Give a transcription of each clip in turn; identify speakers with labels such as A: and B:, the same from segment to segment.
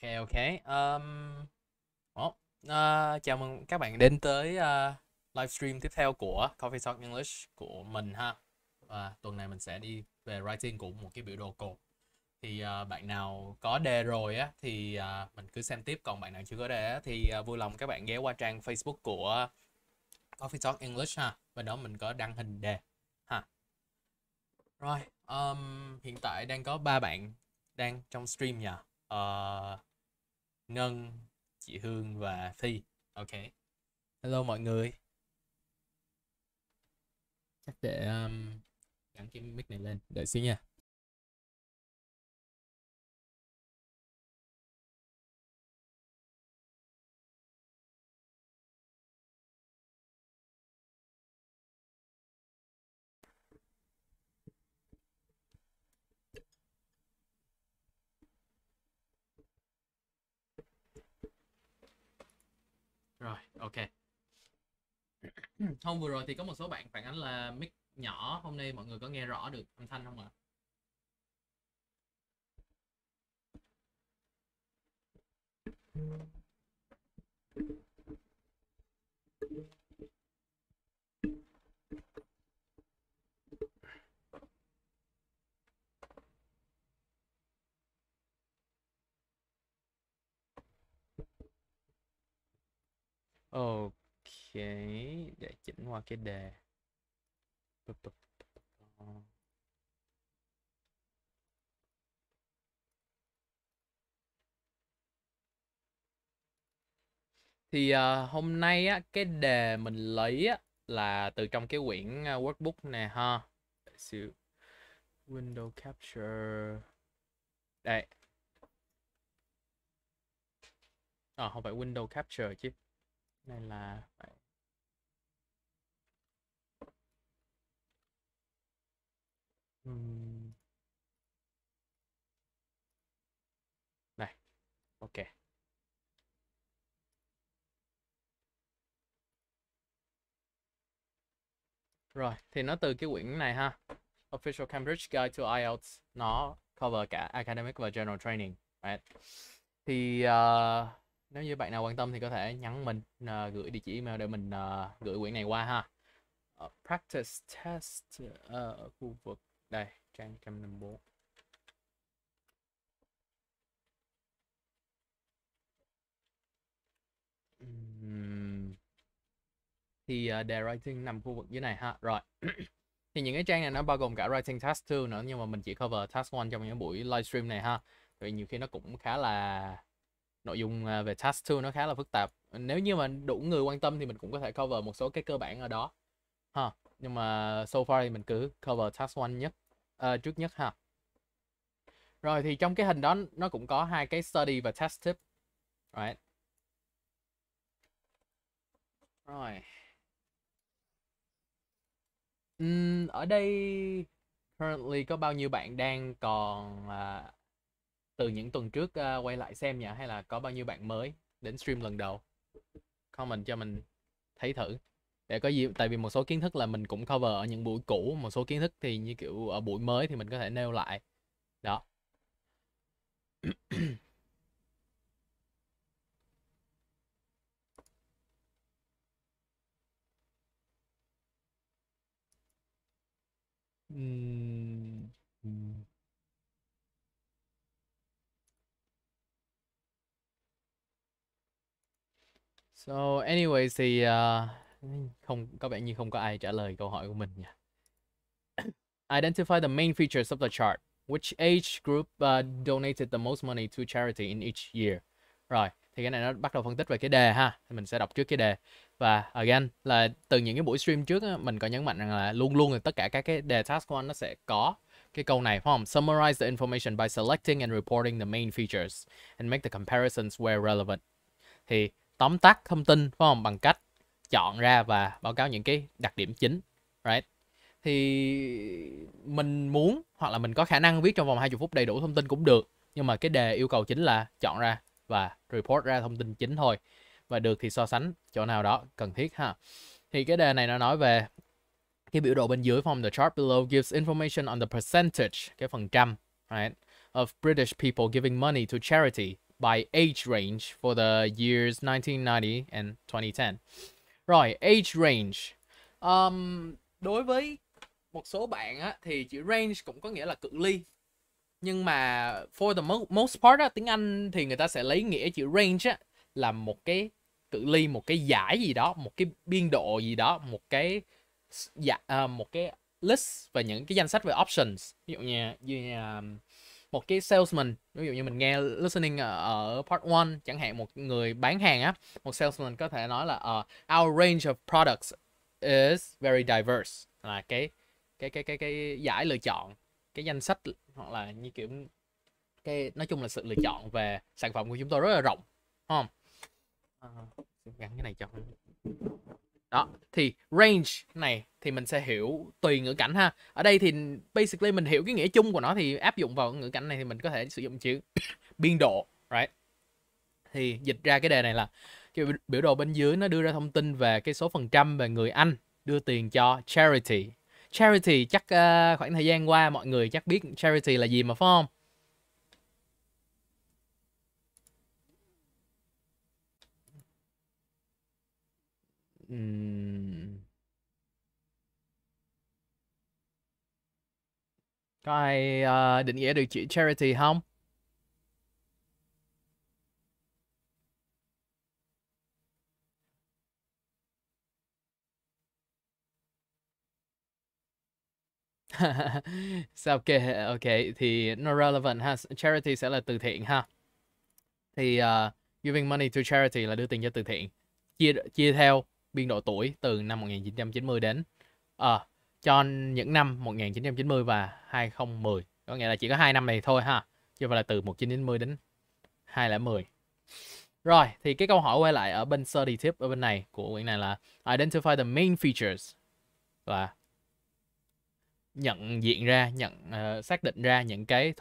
A: ok ok um, oh, uh, chào mừng các bạn đến tới uh, livestream tiếp theo của Coffee Talk English của mình ha à, tuần này mình sẽ đi về writing của một cái biểu đồ cột thì uh, bạn nào có đề rồi á thì uh, mình cứ xem tiếp còn bạn nào chưa có đề á, thì uh, vui lòng các bạn ghé qua trang Facebook của Coffee Talk English ha bên đó mình có đăng hình đề ha rồi um, hiện tại đang có ba bạn đang trong stream nhờ Ờ, Ngân, chị Hương và Thi. Ok. Hello mọi người. Chắc để um, gắn cái mic này lên, đợi xíu nha. ok hôm vừa rồi thì có một số bạn phản ánh là mic nhỏ hôm nay mọi người có nghe rõ được âm thanh không ạ à? Thank you. ok để chỉnh qua cái đề thì uh, hôm nay á cái đề mình lấy á là từ trong cái quyển à, workbook nè ha window capture đây à không phải window capture chứ nên là phải uhm. này ok rồi thì nó từ cái quyển này ha Official Cambridge Guide to IELTS nó cover cả academic và general training right thì uh, nếu như bạn nào quan tâm thì có thể nhắn mình uh, gửi địa chỉ email để mình uh, gửi quyển này qua ha uh, practice test uh, ở khu vực đây trang 154 uhm. thì uh, đề writing nằm khu vực dưới này ha rồi thì những cái trang này nó bao gồm cả writing task 2 nữa nhưng mà mình chỉ cover task 1 trong những buổi livestream này ha vì nhiều khi nó cũng khá là nội dung à, về task 2 nó khá là phức tạp nếu như mà đủ người quan tâm thì mình cũng có thể cover một số cái cơ bản ở đó ha nhưng mà so far thì mình cứ cover task one nhất uh, trước nhất ha rồi thì trong cái hình đó nó cũng có hai cái study và test tip right rồi uhm, ở đây currently có bao nhiêu bạn đang còn uh, từ những tuần trước uh, quay lại xem nhà hay là có bao nhiêu bạn mới đến stream lần đầu comment cho mình thấy thử để có gì tại vì một số kiến thức là mình cũng cover ở những buổi cũ một số kiến thức thì như kiểu ở buổi mới thì mình có thể nêu lại đó uhm. So anyway, thì uh, không các bạn như không có ai trả lời câu hỏi của mình nha. Identify the main features of the chart. Which age group uh, donated the most money to charity in each year? Rồi, thì cái này nó bắt đầu phân tích về cái đề ha. Thì mình sẽ đọc trước cái đề. Và again là từ những cái buổi stream trước mình có nhấn mạnh rằng là luôn luôn là tất cả các cái đề task của anh nó sẽ có cái câu này phải không? Summarize the information by selecting and reporting the main features and make the comparisons where relevant. Thì tóm tắt thông tin phải không bằng cách chọn ra và báo cáo những cái đặc điểm chính right thì mình muốn hoặc là mình có khả năng viết trong vòng 20 phút đầy đủ thông tin cũng được nhưng mà cái đề yêu cầu chính là chọn ra và report ra thông tin chính thôi và được thì so sánh chỗ nào đó cần thiết ha thì cái đề này nó nói về cái biểu đồ bên dưới phòng the chart below gives information on the percentage cái phần trăm right of British people giving money to charity by age range for the years 1990 and 2010. right age range. Um, đối với một số bạn á, thì chữ range cũng có nghĩa là cự ly. Nhưng mà for the most part á, tiếng Anh thì người ta sẽ lấy nghĩa chữ range á, là một cái cự ly, một cái giải gì đó, một cái biên độ gì đó, một cái dạ, uh, một cái list và những cái danh sách về options. Ví dụ như, như uh, một cái salesman ví dụ như mình nghe listening ờ, ở part 1 chẳng hạn một người bán hàng á một salesman có thể nói là uh, our range of products is very diverse là cái cái cái cái cái giải lựa chọn cái danh sách hoặc là như kiểu cái nói chung là sự lựa chọn về sản phẩm của chúng tôi rất là rộng không à, gắn cái này cho đó thì range này thì mình sẽ hiểu tùy ngữ cảnh ha ở đây thì basically mình hiểu cái nghĩa chung của nó thì áp dụng vào ngữ cảnh này thì mình có thể sử dụng chữ biên độ right thì dịch ra cái đề này là cái biểu đồ bên dưới nó đưa ra thông tin về cái số phần trăm về người Anh đưa tiền cho charity charity chắc uh, khoảng thời gian qua mọi người chắc biết charity là gì mà phải không Có ai uh, định nghĩa được chữ charity không? Sao ok, ok thì no relevant ha. Charity sẽ là từ thiện ha. Thì uh, giving money to charity là đưa tiền cho từ thiện. Chia chia theo biên độ tuổi từ năm 1990 đến à, cho những năm 1990 và 2010 có nghĩa là chỉ có hai năm này thôi ha chứ phải là từ 1990 đến 2010 rồi thì cái câu hỏi quay lại ở bên study tip ở bên này của quyển này là identify the main features và nhận diện ra nhận uh, xác định ra những cái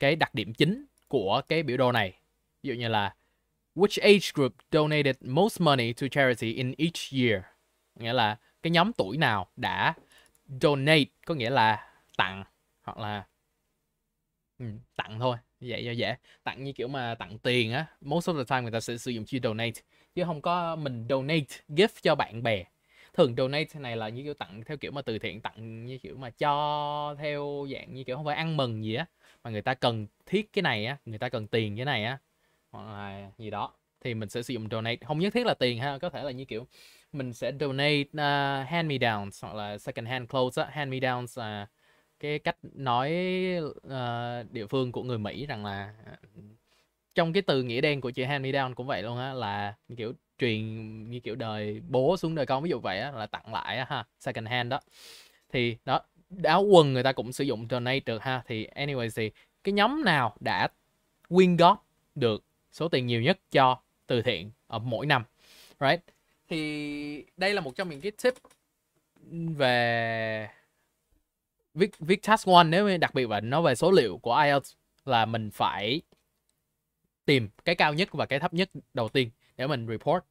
A: cái đặc điểm chính của cái biểu đồ này ví dụ như là which age group donated most money to charity in each year? Nghĩa là cái nhóm tuổi nào đã donate có nghĩa là tặng hoặc là ừ, tặng thôi vậy cho dễ tặng như kiểu mà tặng tiền á most of the time người ta sẽ sử dụng chữ donate chứ không có mình donate gift cho bạn bè thường donate này là như kiểu tặng theo kiểu mà từ thiện tặng như kiểu mà cho theo dạng như kiểu không phải ăn mừng gì á mà người ta cần thiết cái này á người ta cần tiền cái này á hoặc gì đó thì mình sẽ sử dụng donate không nhất thiết là tiền ha có thể là như kiểu mình sẽ donate uh, hand me downs hoặc là second hand clothes uh, hand me downs là uh, cái cách nói uh, địa phương của người Mỹ rằng là à, trong cái từ nghĩa đen của chữ hand me down cũng vậy luôn á là kiểu truyền như kiểu đời bố xuống đời con ví dụ vậy á là tặng lại á ha second hand đó thì đó áo quần người ta cũng sử dụng donate được ha thì anyways thì cái nhóm nào đã quyên góp được số tiền nhiều nhất cho từ thiện ở mỗi năm right thì đây là một trong những cái tip về viết viết task one nếu đặc biệt là nó về số liệu của IELTS là mình phải tìm cái cao nhất và cái thấp nhất đầu tiên để mình report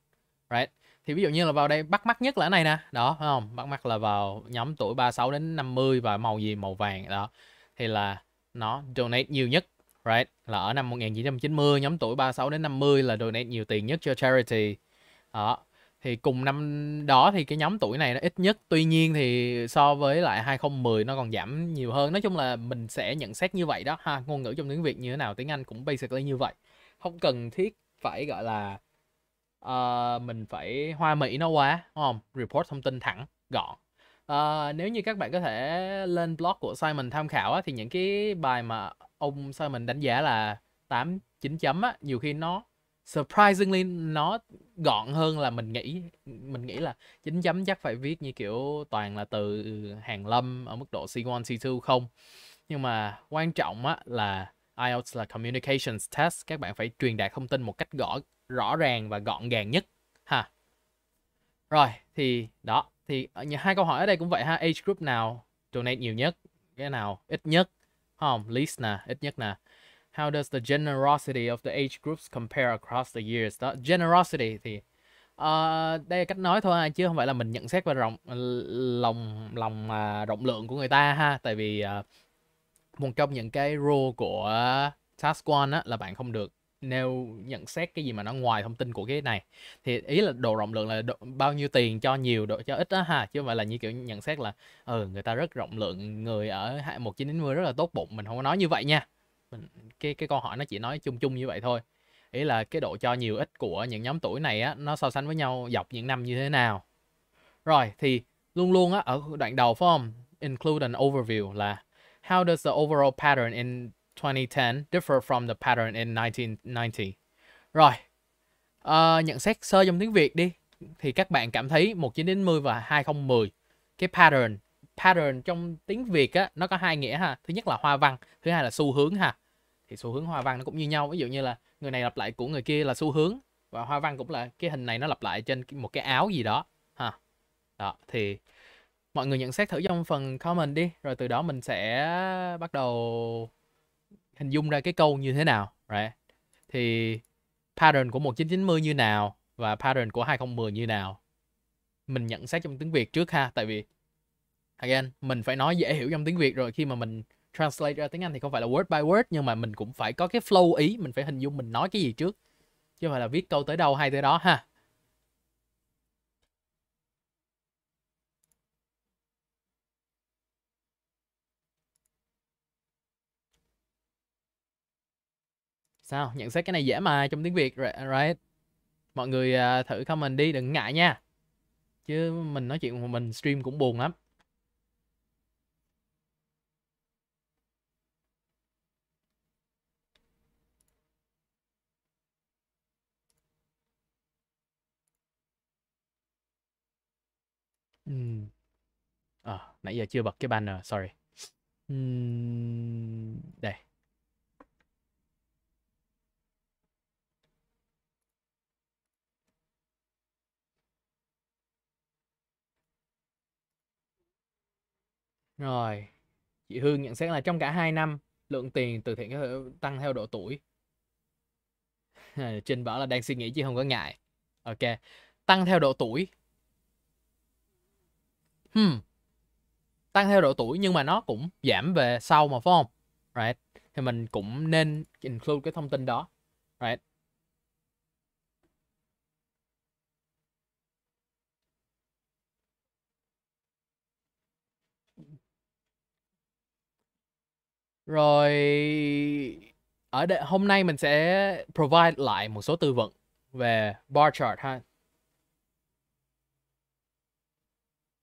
A: right thì ví dụ như là vào đây bắt mắt nhất là cái này nè đó phải không bắt mắt là vào nhóm tuổi 36 đến 50 và màu gì màu vàng đó thì là nó donate nhiều nhất right? Là ở năm 1990 nhóm tuổi 36 đến 50 là donate nhiều tiền nhất cho charity. Đó. Thì cùng năm đó thì cái nhóm tuổi này nó ít nhất. Tuy nhiên thì so với lại 2010 nó còn giảm nhiều hơn. Nói chung là mình sẽ nhận xét như vậy đó ha. Ngôn ngữ trong tiếng Việt như thế nào, tiếng Anh cũng basically như vậy. Không cần thiết phải gọi là uh, mình phải hoa mỹ nó quá, đúng không? Report thông tin thẳng, gọn. Uh, nếu như các bạn có thể lên blog của Simon tham khảo á, thì những cái bài mà ông sao mình đánh giá là 8 9 chấm á, nhiều khi nó surprisingly nó gọn hơn là mình nghĩ mình nghĩ là 9 chấm chắc phải viết như kiểu toàn là từ hàng lâm ở mức độ C1 C2 không nhưng mà quan trọng á là IELTS là communications test các bạn phải truyền đạt thông tin một cách rõ rõ ràng và gọn gàng nhất ha rồi thì đó thì ờ, hai câu hỏi ở đây cũng vậy ha age group nào donate nhiều nhất cái nào ít nhất không list nè ít nhất nè how does the generosity of the age groups compare across the years đó generosity thì uh, đây là cách nói thôi chứ không phải là mình nhận xét về rộng lòng lòng mà rộng lượng của người ta ha tại vì uh, một trong những cái rule của task one á, là bạn không được nêu nhận xét cái gì mà nó ngoài thông tin của cái này thì ý là độ rộng lượng là độ, bao nhiêu tiền cho nhiều độ cho ít á ha chứ không phải là như kiểu nhận xét là ừ người ta rất rộng lượng người ở một chín rất là tốt bụng mình không có nói như vậy nha mình, cái cái câu hỏi nó chỉ nói chung chung như vậy thôi ý là cái độ cho nhiều ít của những nhóm tuổi này á nó so sánh với nhau dọc những năm như thế nào rồi thì luôn luôn á ở đoạn đầu form include an overview là how does the overall pattern in 2010 differ from the pattern in 1990. Rồi, uh, nhận xét sơ trong tiếng Việt đi. Thì các bạn cảm thấy 1990 và 2010 cái pattern pattern trong tiếng Việt á nó có hai nghĩa ha. Thứ nhất là hoa văn, thứ hai là xu hướng ha. Thì xu hướng hoa văn nó cũng như nhau, ví dụ như là người này lặp lại của người kia là xu hướng và hoa văn cũng là cái hình này nó lặp lại trên một cái áo gì đó ha. Đó thì mọi người nhận xét thử trong phần comment đi rồi từ đó mình sẽ bắt đầu hình dung ra cái câu như thế nào, right? Thì pattern của 1990 như nào và pattern của 2010 như nào. Mình nhận xét trong tiếng Việt trước ha, tại vì again, mình phải nói dễ hiểu trong tiếng Việt rồi khi mà mình translate ra tiếng Anh thì không phải là word by word nhưng mà mình cũng phải có cái flow ý, mình phải hình dung mình nói cái gì trước chứ không phải là viết câu tới đâu hay tới đó ha. Sao? Nhận xét cái này dễ mà trong tiếng Việt, right? Mọi người uh, thử comment đi, đừng ngại nha. Chứ mình nói chuyện mình stream cũng buồn lắm. Uhm. À, nãy giờ chưa bật cái banner, sorry. Uhm, đây. Rồi, chị Hương nhận xét là trong cả 2 năm, lượng tiền từ thiện có thể tăng theo độ tuổi. Trinh bảo là đang suy nghĩ chứ không có ngại. Ok, tăng theo độ tuổi. Hmm. Tăng theo độ tuổi nhưng mà nó cũng giảm về sau mà phải không? Right. Thì mình cũng nên include cái thông tin đó. Right. rồi ở đây, hôm nay mình sẽ provide lại một số tư vấn về bar chart ha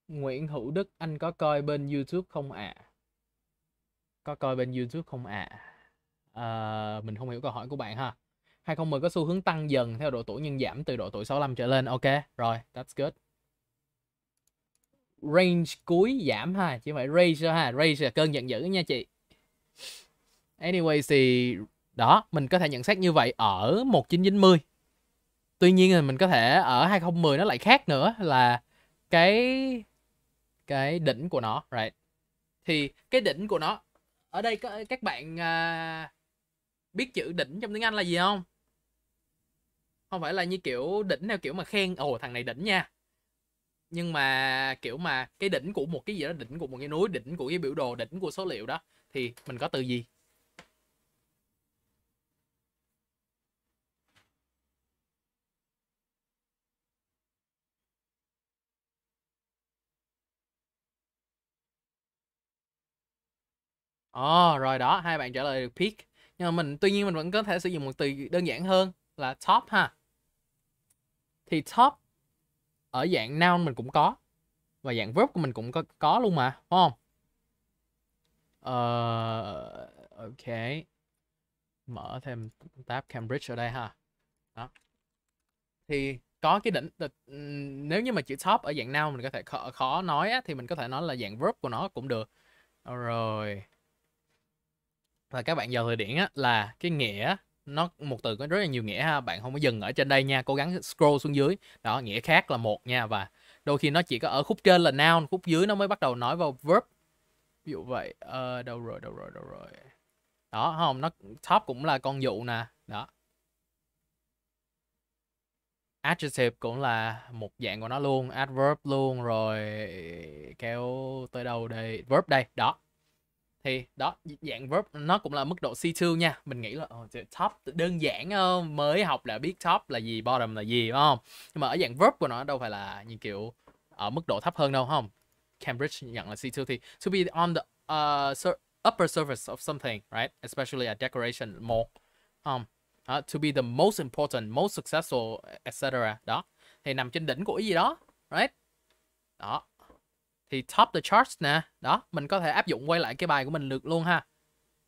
A: Nguyễn Hữu Đức anh có coi bên YouTube không ạ? À? Có coi bên YouTube không ạ? À? À, mình không hiểu câu hỏi của bạn ha. 2010 có xu hướng tăng dần theo độ tuổi nhưng giảm từ độ tuổi 65 trở lên. Ok, rồi, that's good. Range cuối giảm ha, chứ phải raise ha, raise là cơn giận dữ nha chị. Anyway thì đó, mình có thể nhận xét như vậy ở 1990. Tuy nhiên thì mình có thể ở 2010 nó lại khác nữa là cái cái đỉnh của nó, right? Thì cái đỉnh của nó ở đây các bạn uh, biết chữ đỉnh trong tiếng Anh là gì không? Không phải là như kiểu đỉnh theo kiểu mà khen ồ thằng này đỉnh nha. Nhưng mà kiểu mà cái đỉnh của một cái gì đó, đỉnh của một cái núi, đỉnh của cái biểu đồ, đỉnh của số liệu đó thì mình có từ gì Ồ, ờ, oh, rồi đó, hai bạn trả lời được peak. Nhưng mà mình tuy nhiên mình vẫn có thể sử dụng một từ đơn giản hơn là top ha. Thì top ở dạng noun mình cũng có và dạng verb của mình cũng có, có luôn mà, đúng không? uh, ok mở thêm tab Cambridge ở đây ha đó thì có cái đỉnh nếu như mà chữ top ở dạng nào mình có thể khó, khó nói á, thì mình có thể nói là dạng verb của nó cũng được rồi và các bạn vào thời điểm á, là cái nghĩa nó một từ có rất là nhiều nghĩa ha bạn không có dừng ở trên đây nha cố gắng scroll xuống dưới đó nghĩa khác là một nha và đôi khi nó chỉ có ở khúc trên là noun khúc dưới nó mới bắt đầu nói vào verb ví dụ vậy ờ đâu rồi đâu rồi đâu rồi đó không nó top cũng là con dụ nè đó adjective cũng là một dạng của nó luôn adverb luôn rồi kéo tới đâu đây verb đây đó thì đó dạng verb nó cũng là mức độ C2 nha mình nghĩ là oh, top đơn giản ờ, mới học là biết top là gì bottom là gì đúng không nhưng mà ở dạng verb của nó đâu phải là như kiểu ở mức độ thấp hơn đâu không Cambridge nhận là C2 thì to be on the uh, sur upper surface of something, right? Especially a decoration more. Um, uh, to be the most important, most successful, etc. Đó. Thì nằm trên đỉnh của cái gì đó, right? Đó. Thì top the charts nè. Đó, mình có thể áp dụng quay lại cái bài của mình được luôn ha.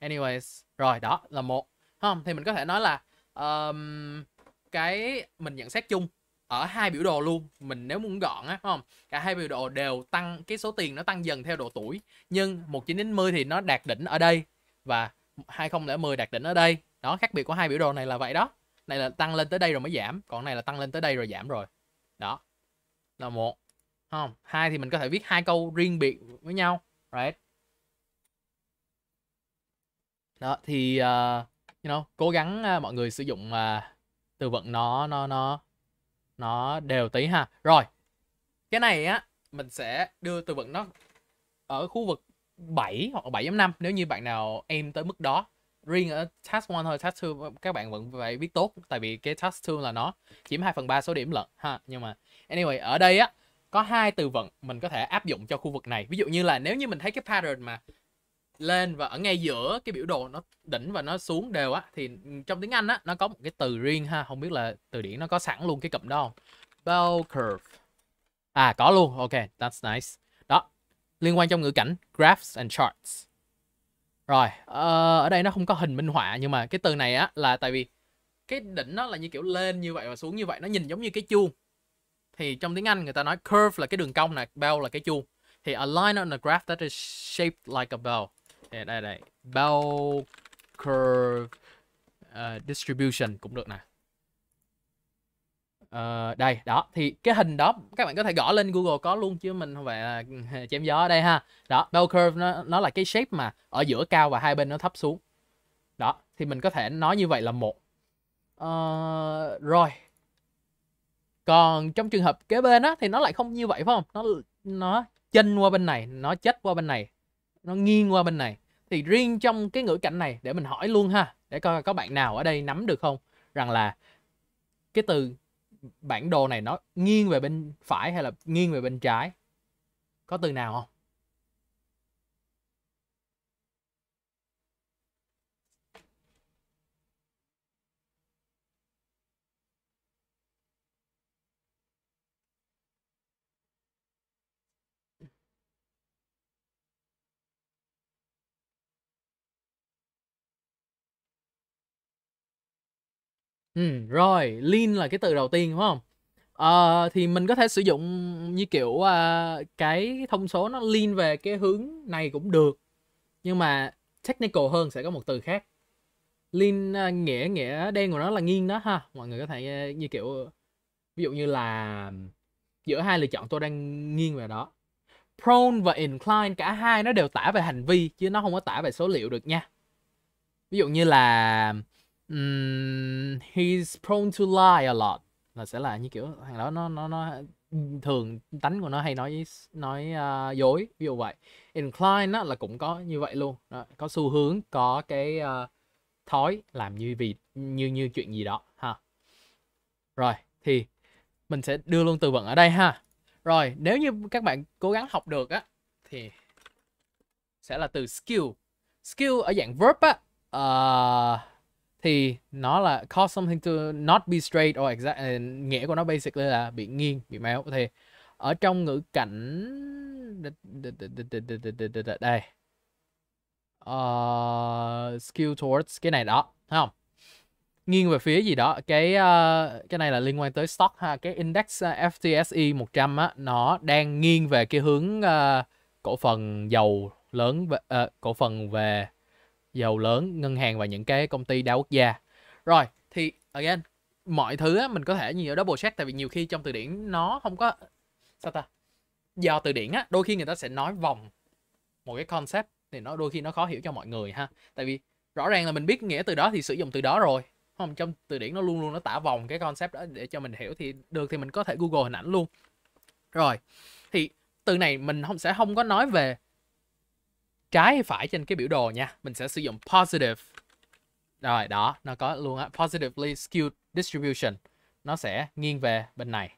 A: Anyways, rồi đó là một. Không, thì mình có thể nói là um, cái mình nhận xét chung ở hai biểu đồ luôn mình nếu muốn gọn á không cả hai biểu đồ đều tăng cái số tiền nó tăng dần theo độ tuổi nhưng một chín đến 1990 thì nó đạt đỉnh ở đây và hai mười đạt đỉnh ở đây đó khác biệt của hai biểu đồ này là vậy đó này là tăng lên tới đây rồi mới giảm còn này là tăng lên tới đây rồi giảm rồi đó là một không hai thì mình có thể viết hai câu riêng biệt với nhau right đó thì uh, you know cố gắng uh, mọi người sử dụng uh, từ vựng nó nó nó nó đều tí ha rồi cái này á mình sẽ đưa từ vựng nó ở khu vực 7 hoặc 7.5 nếu như bạn nào em tới mức đó riêng ở task 1 thôi task 2 các bạn vẫn phải biết tốt tại vì cái task 2 là nó chiếm 2 phần 3 số điểm lận ha nhưng mà anyway ở đây á có hai từ vựng mình có thể áp dụng cho khu vực này ví dụ như là nếu như mình thấy cái pattern mà lên và ở ngay giữa cái biểu đồ nó đỉnh và nó xuống đều á thì trong tiếng Anh á nó có một cái từ riêng ha không biết là từ điển nó có sẵn luôn cái cụm đó không bell curve à có luôn ok that's nice đó liên quan trong ngữ cảnh graphs and charts rồi uh, ở đây nó không có hình minh họa nhưng mà cái từ này á là tại vì cái đỉnh nó là như kiểu lên như vậy và xuống như vậy nó nhìn giống như cái chuông thì trong tiếng Anh người ta nói curve là cái đường cong này bell là cái chuông thì a line on a graph that is shaped like a bell đây đây, bell curve uh, distribution cũng được nè uh, đây đó thì cái hình đó các bạn có thể gõ lên Google có luôn chứ mình không phải là chém gió ở đây ha đó bell curve nó nó là cái shape mà ở giữa cao và hai bên nó thấp xuống đó thì mình có thể nói như vậy là một uh, rồi còn trong trường hợp kế bên á thì nó lại không như vậy phải không nó nó chênh qua bên này nó chết qua bên này nó nghiêng qua bên này thì riêng trong cái ngữ cảnh này để mình hỏi luôn ha để coi có bạn nào ở đây nắm được không rằng là cái từ bản đồ này nó nghiêng về bên phải hay là nghiêng về bên trái có từ nào không Ừ, rồi, lean là cái từ đầu tiên đúng không? Ờ, thì mình có thể sử dụng như kiểu uh, cái thông số nó lean về cái hướng này cũng được. Nhưng mà technical hơn sẽ có một từ khác. Lean uh, nghĩa nghĩa đen của nó là nghiêng đó ha. Mọi người có thể uh, như kiểu ví dụ như là giữa hai lựa chọn tôi đang nghiêng về đó. Prone và incline cả hai nó đều tả về hành vi chứ nó không có tả về số liệu được nha. Ví dụ như là um, he's prone to lie a lot là sẽ là như kiểu thằng đó nó nó nó thường tánh của nó hay nói nói uh, dối ví dụ vậy incline á, là cũng có như vậy luôn đó, có xu hướng có cái uh, thói làm như vì như như chuyện gì đó ha rồi thì mình sẽ đưa luôn từ vựng ở đây ha rồi nếu như các bạn cố gắng học được á thì sẽ là từ skill skill ở dạng verb á uh, thì nó là cause something to not be straight or exact nghĩa của nó basically là bị nghiêng bị méo thì ở trong ngữ cảnh đây uh, skill towards cái này đó thấy không nghiêng về phía gì đó cái uh, cái này là liên quan tới stock ha cái index uh, FTSE 100 á nó đang nghiêng về cái hướng uh, cổ phần dầu lớn về, uh, cổ phần về dầu lớn ngân hàng và những cái công ty đa quốc gia rồi thì again mọi thứ á, mình có thể nhiều double check tại vì nhiều khi trong từ điển nó không có sao ta do từ điển á đôi khi người ta sẽ nói vòng một cái concept thì nó đôi khi nó khó hiểu cho mọi người ha tại vì rõ ràng là mình biết nghĩa từ đó thì sử dụng từ đó rồi không trong từ điển nó luôn luôn nó tả vòng cái concept đó để cho mình hiểu thì được thì mình có thể google hình ảnh luôn rồi thì từ này mình không sẽ không có nói về trái hay phải trên cái biểu đồ nha mình sẽ sử dụng positive rồi đó nó có luôn á positively skewed distribution nó sẽ nghiêng về bên này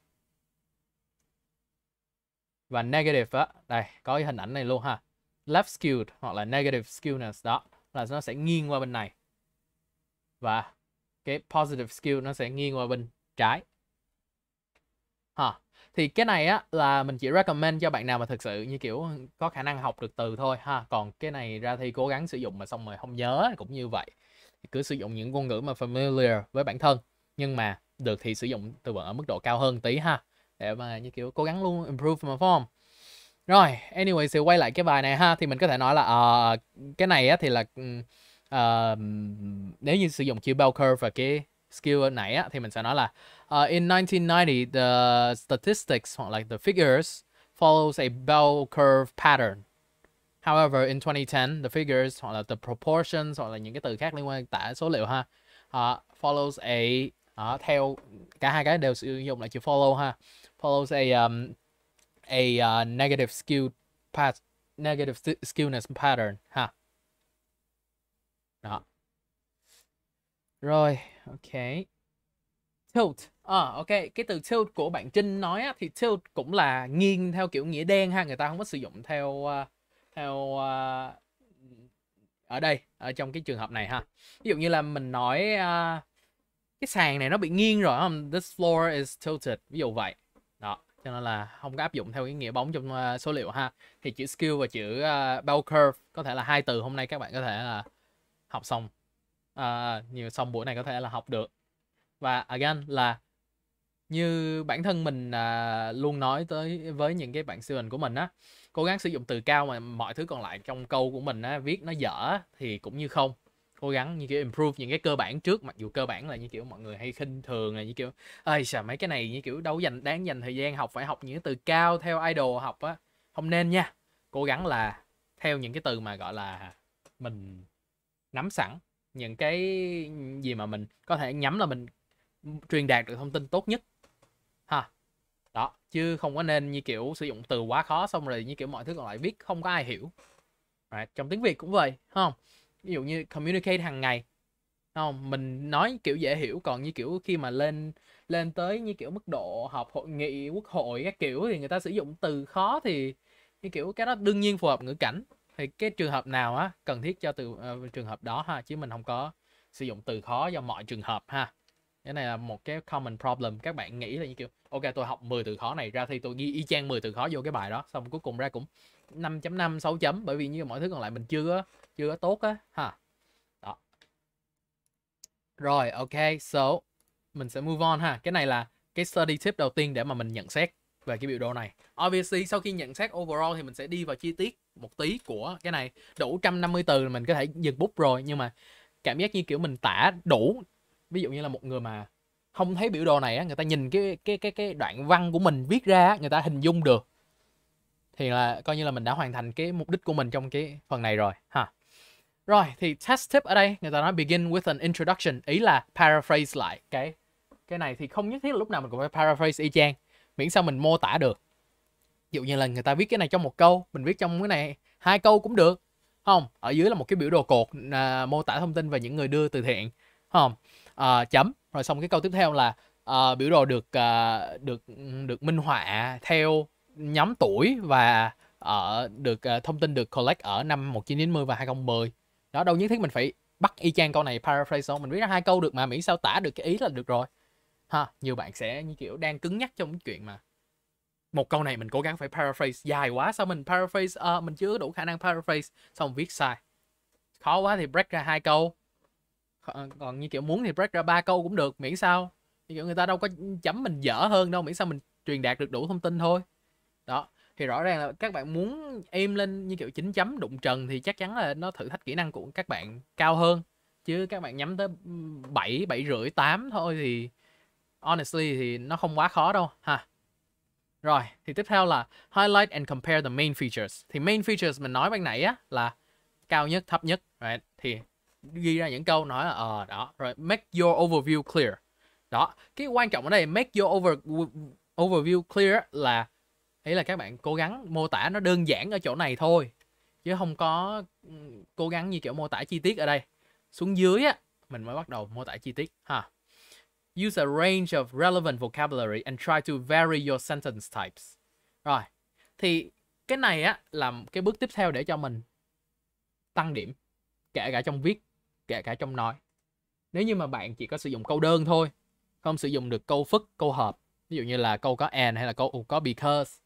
A: và negative á đây có cái hình ảnh này luôn ha left skewed hoặc là negative skewness đó là nó sẽ nghiêng qua bên này và cái positive skew nó sẽ nghiêng qua bên trái ha thì cái này á là mình chỉ recommend cho bạn nào mà thực sự như kiểu có khả năng học được từ thôi ha còn cái này ra thì cố gắng sử dụng mà xong rồi không nhớ cũng như vậy thì cứ sử dụng những ngôn ngữ mà familiar với bản thân nhưng mà được thì sử dụng từ vựng ở mức độ cao hơn tí ha để mà như kiểu cố gắng luôn improve my form rồi anyway thì quay lại cái bài này ha thì mình có thể nói là uh, cái này á thì là uh, nếu như sử dụng chiêu bell curve và cái skill này á thì mình sẽ nói là Uh, in 1990, the statistics, like the figures, follows a bell curve pattern. However, in 2010, the figures hoặc là the proportions hoặc là những cái từ khác liên quan tả số liệu ha, uh, follows a uh, theo cả hai cái đều sử dụng là chữ follow ha, follows a um, a uh, negative skew path negative skewness pattern ha. Đó. Rồi, ok tilt à, ok cái từ tilt của bạn trinh nói á, thì tilt cũng là nghiêng theo kiểu nghĩa đen ha người ta không có sử dụng theo ờ, theo uh, ở đây ở trong cái trường hợp này ha ví dụ như là mình nói uh, cái sàn này nó bị nghiêng rồi không this floor is tilted ví dụ vậy đó cho nên là không có áp dụng theo cái nghĩa bóng trong uh, số liệu ha thì chữ skill và chữ uh, bell curve có thể là hai từ hôm nay các bạn có thể là học xong uh, nhiều xong buổi này có thể là học được và again là như bản thân mình à, luôn nói tới với những cái bạn siêu hình của mình á cố gắng sử dụng từ cao mà mọi thứ còn lại trong câu của mình á viết nó dở thì cũng như không cố gắng như kiểu improve những cái cơ bản trước mặc dù cơ bản là như kiểu mọi người hay khinh thường là như kiểu ơi sao mấy cái này như kiểu đâu dành đáng dành thời gian học phải học những cái từ cao theo idol học á không nên nha cố gắng là theo những cái từ mà gọi là mình nắm sẵn những cái gì mà mình có thể nhắm là mình truyền đạt được thông tin tốt nhất ha đó chứ không có nên như kiểu sử dụng từ quá khó xong rồi như kiểu mọi thứ còn lại viết không có ai hiểu right. trong tiếng việt cũng vậy không ví dụ như communicate hàng ngày không mình nói kiểu dễ hiểu còn như kiểu khi mà lên lên tới như kiểu mức độ họp hội nghị quốc hội các kiểu thì người ta sử dụng từ khó thì như kiểu cái đó đương nhiên phù hợp ngữ cảnh thì cái trường hợp nào á cần thiết cho từ uh, trường hợp đó ha chứ mình không có sử dụng từ khó cho mọi trường hợp ha cái này là một cái common problem các bạn nghĩ là như kiểu ok tôi học 10 từ khó này ra thì tôi ghi y chang 10 từ khó vô cái bài đó xong cuối cùng ra cũng 5.5 6 chấm bởi vì như mọi thứ còn lại mình chưa chưa tốt á ha đó rồi ok so mình sẽ move on ha cái này là cái study tip đầu tiên để mà mình nhận xét về cái biểu đồ này obviously sau khi nhận xét overall thì mình sẽ đi vào chi tiết một tí của cái này đủ 150 từ là mình có thể dừng bút rồi nhưng mà cảm giác như kiểu mình tả đủ ví dụ như là một người mà không thấy biểu đồ này á người ta nhìn cái cái cái cái đoạn văn của mình viết ra người ta hình dung được thì là coi như là mình đã hoàn thành cái mục đích của mình trong cái phần này rồi ha rồi thì test tip ở đây người ta nói begin with an introduction ý là paraphrase lại cái cái này thì không nhất thiết là lúc nào mình cũng phải paraphrase y chang miễn sao mình mô tả được ví dụ như là người ta viết cái này trong một câu mình viết trong cái này hai câu cũng được không ở dưới là một cái biểu đồ cột à, mô tả thông tin về những người đưa từ thiện không uh, chấm rồi xong cái câu tiếp theo là uh, biểu đồ được uh, được được minh họa theo nhóm tuổi và ở uh, được uh, thông tin được collect ở năm 1990 và 2010 đó đâu nhất thiết mình phải bắt y chang câu này paraphrase không mình viết ra hai câu được mà miễn sao tả được cái ý là được rồi ha nhiều bạn sẽ như kiểu đang cứng nhắc trong cái chuyện mà một câu này mình cố gắng phải paraphrase dài quá sao mình paraphrase uh, mình chưa đủ khả năng paraphrase xong viết sai khó quá thì break ra hai câu Ờ, còn như kiểu muốn thì break ra ba câu cũng được miễn sao như kiểu người ta đâu có chấm mình dở hơn đâu miễn sao mình truyền đạt được đủ thông tin thôi đó thì rõ ràng là các bạn muốn im lên như kiểu chín chấm đụng trần thì chắc chắn là nó thử thách kỹ năng của các bạn cao hơn chứ các bạn nhắm tới bảy bảy rưỡi, tám thôi thì honestly thì nó không quá khó đâu ha. Rồi, thì tiếp theo là highlight and compare the main features. Thì main features mình nói ban nãy á là cao nhất, thấp nhất, right? Thì ghi ra những câu nói là ờ uh, đó rồi make your overview clear đó cái quan trọng ở đây make your over overview clear là ý là các bạn cố gắng mô tả nó đơn giản ở chỗ này thôi chứ không có ừ, cố gắng như kiểu mô tả chi tiết ở đây xuống dưới á mình mới bắt đầu mô tả chi tiết ha use a range of relevant vocabulary and try to vary your sentence types rồi thì cái này á là cái bước tiếp theo để cho mình tăng điểm kể cả trong viết kể cả trong nói nếu như mà bạn chỉ có sử dụng câu đơn thôi không sử dụng được câu phức câu hợp ví dụ như là câu có and hay là câu có because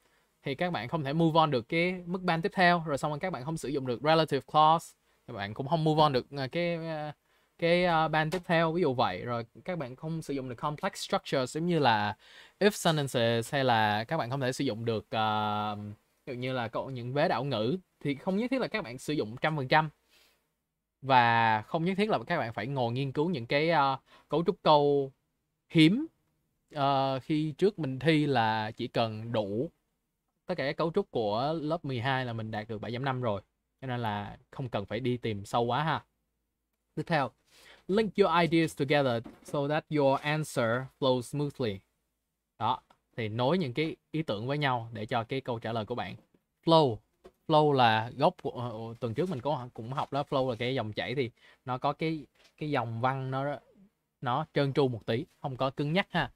A: thì các bạn không thể move on được cái mức ban tiếp theo rồi xong rồi các bạn không sử dụng được relative clause thì bạn cũng không move on được à, cái à, cái à, ban tiếp theo ví dụ vậy rồi các bạn không sử dụng được complex structures giống như là if sentences hay là các bạn không thể sử dụng được uh, như là những vế đảo ngữ thì không nhất thiết là các bạn sử dụng trăm phần trăm và không nhất thiết là các bạn phải ngồi nghiên cứu những cái uh, cấu trúc câu hiếm uh, khi trước mình thi là chỉ cần đủ tất cả các cấu trúc của lớp 12 là mình đạt được 7 5 rồi cho nên là không cần phải đi tìm sâu quá ha tiếp theo link your ideas together so that your answer flows smoothly đó thì nối những cái ý tưởng với nhau để cho cái câu trả lời của bạn flow flow là gốc của, ờ, tuần trước mình có cũng học đó flow là cái dòng chảy thì nó có cái cái dòng văn nó nó trơn tru một tí không có cứng nhắc ha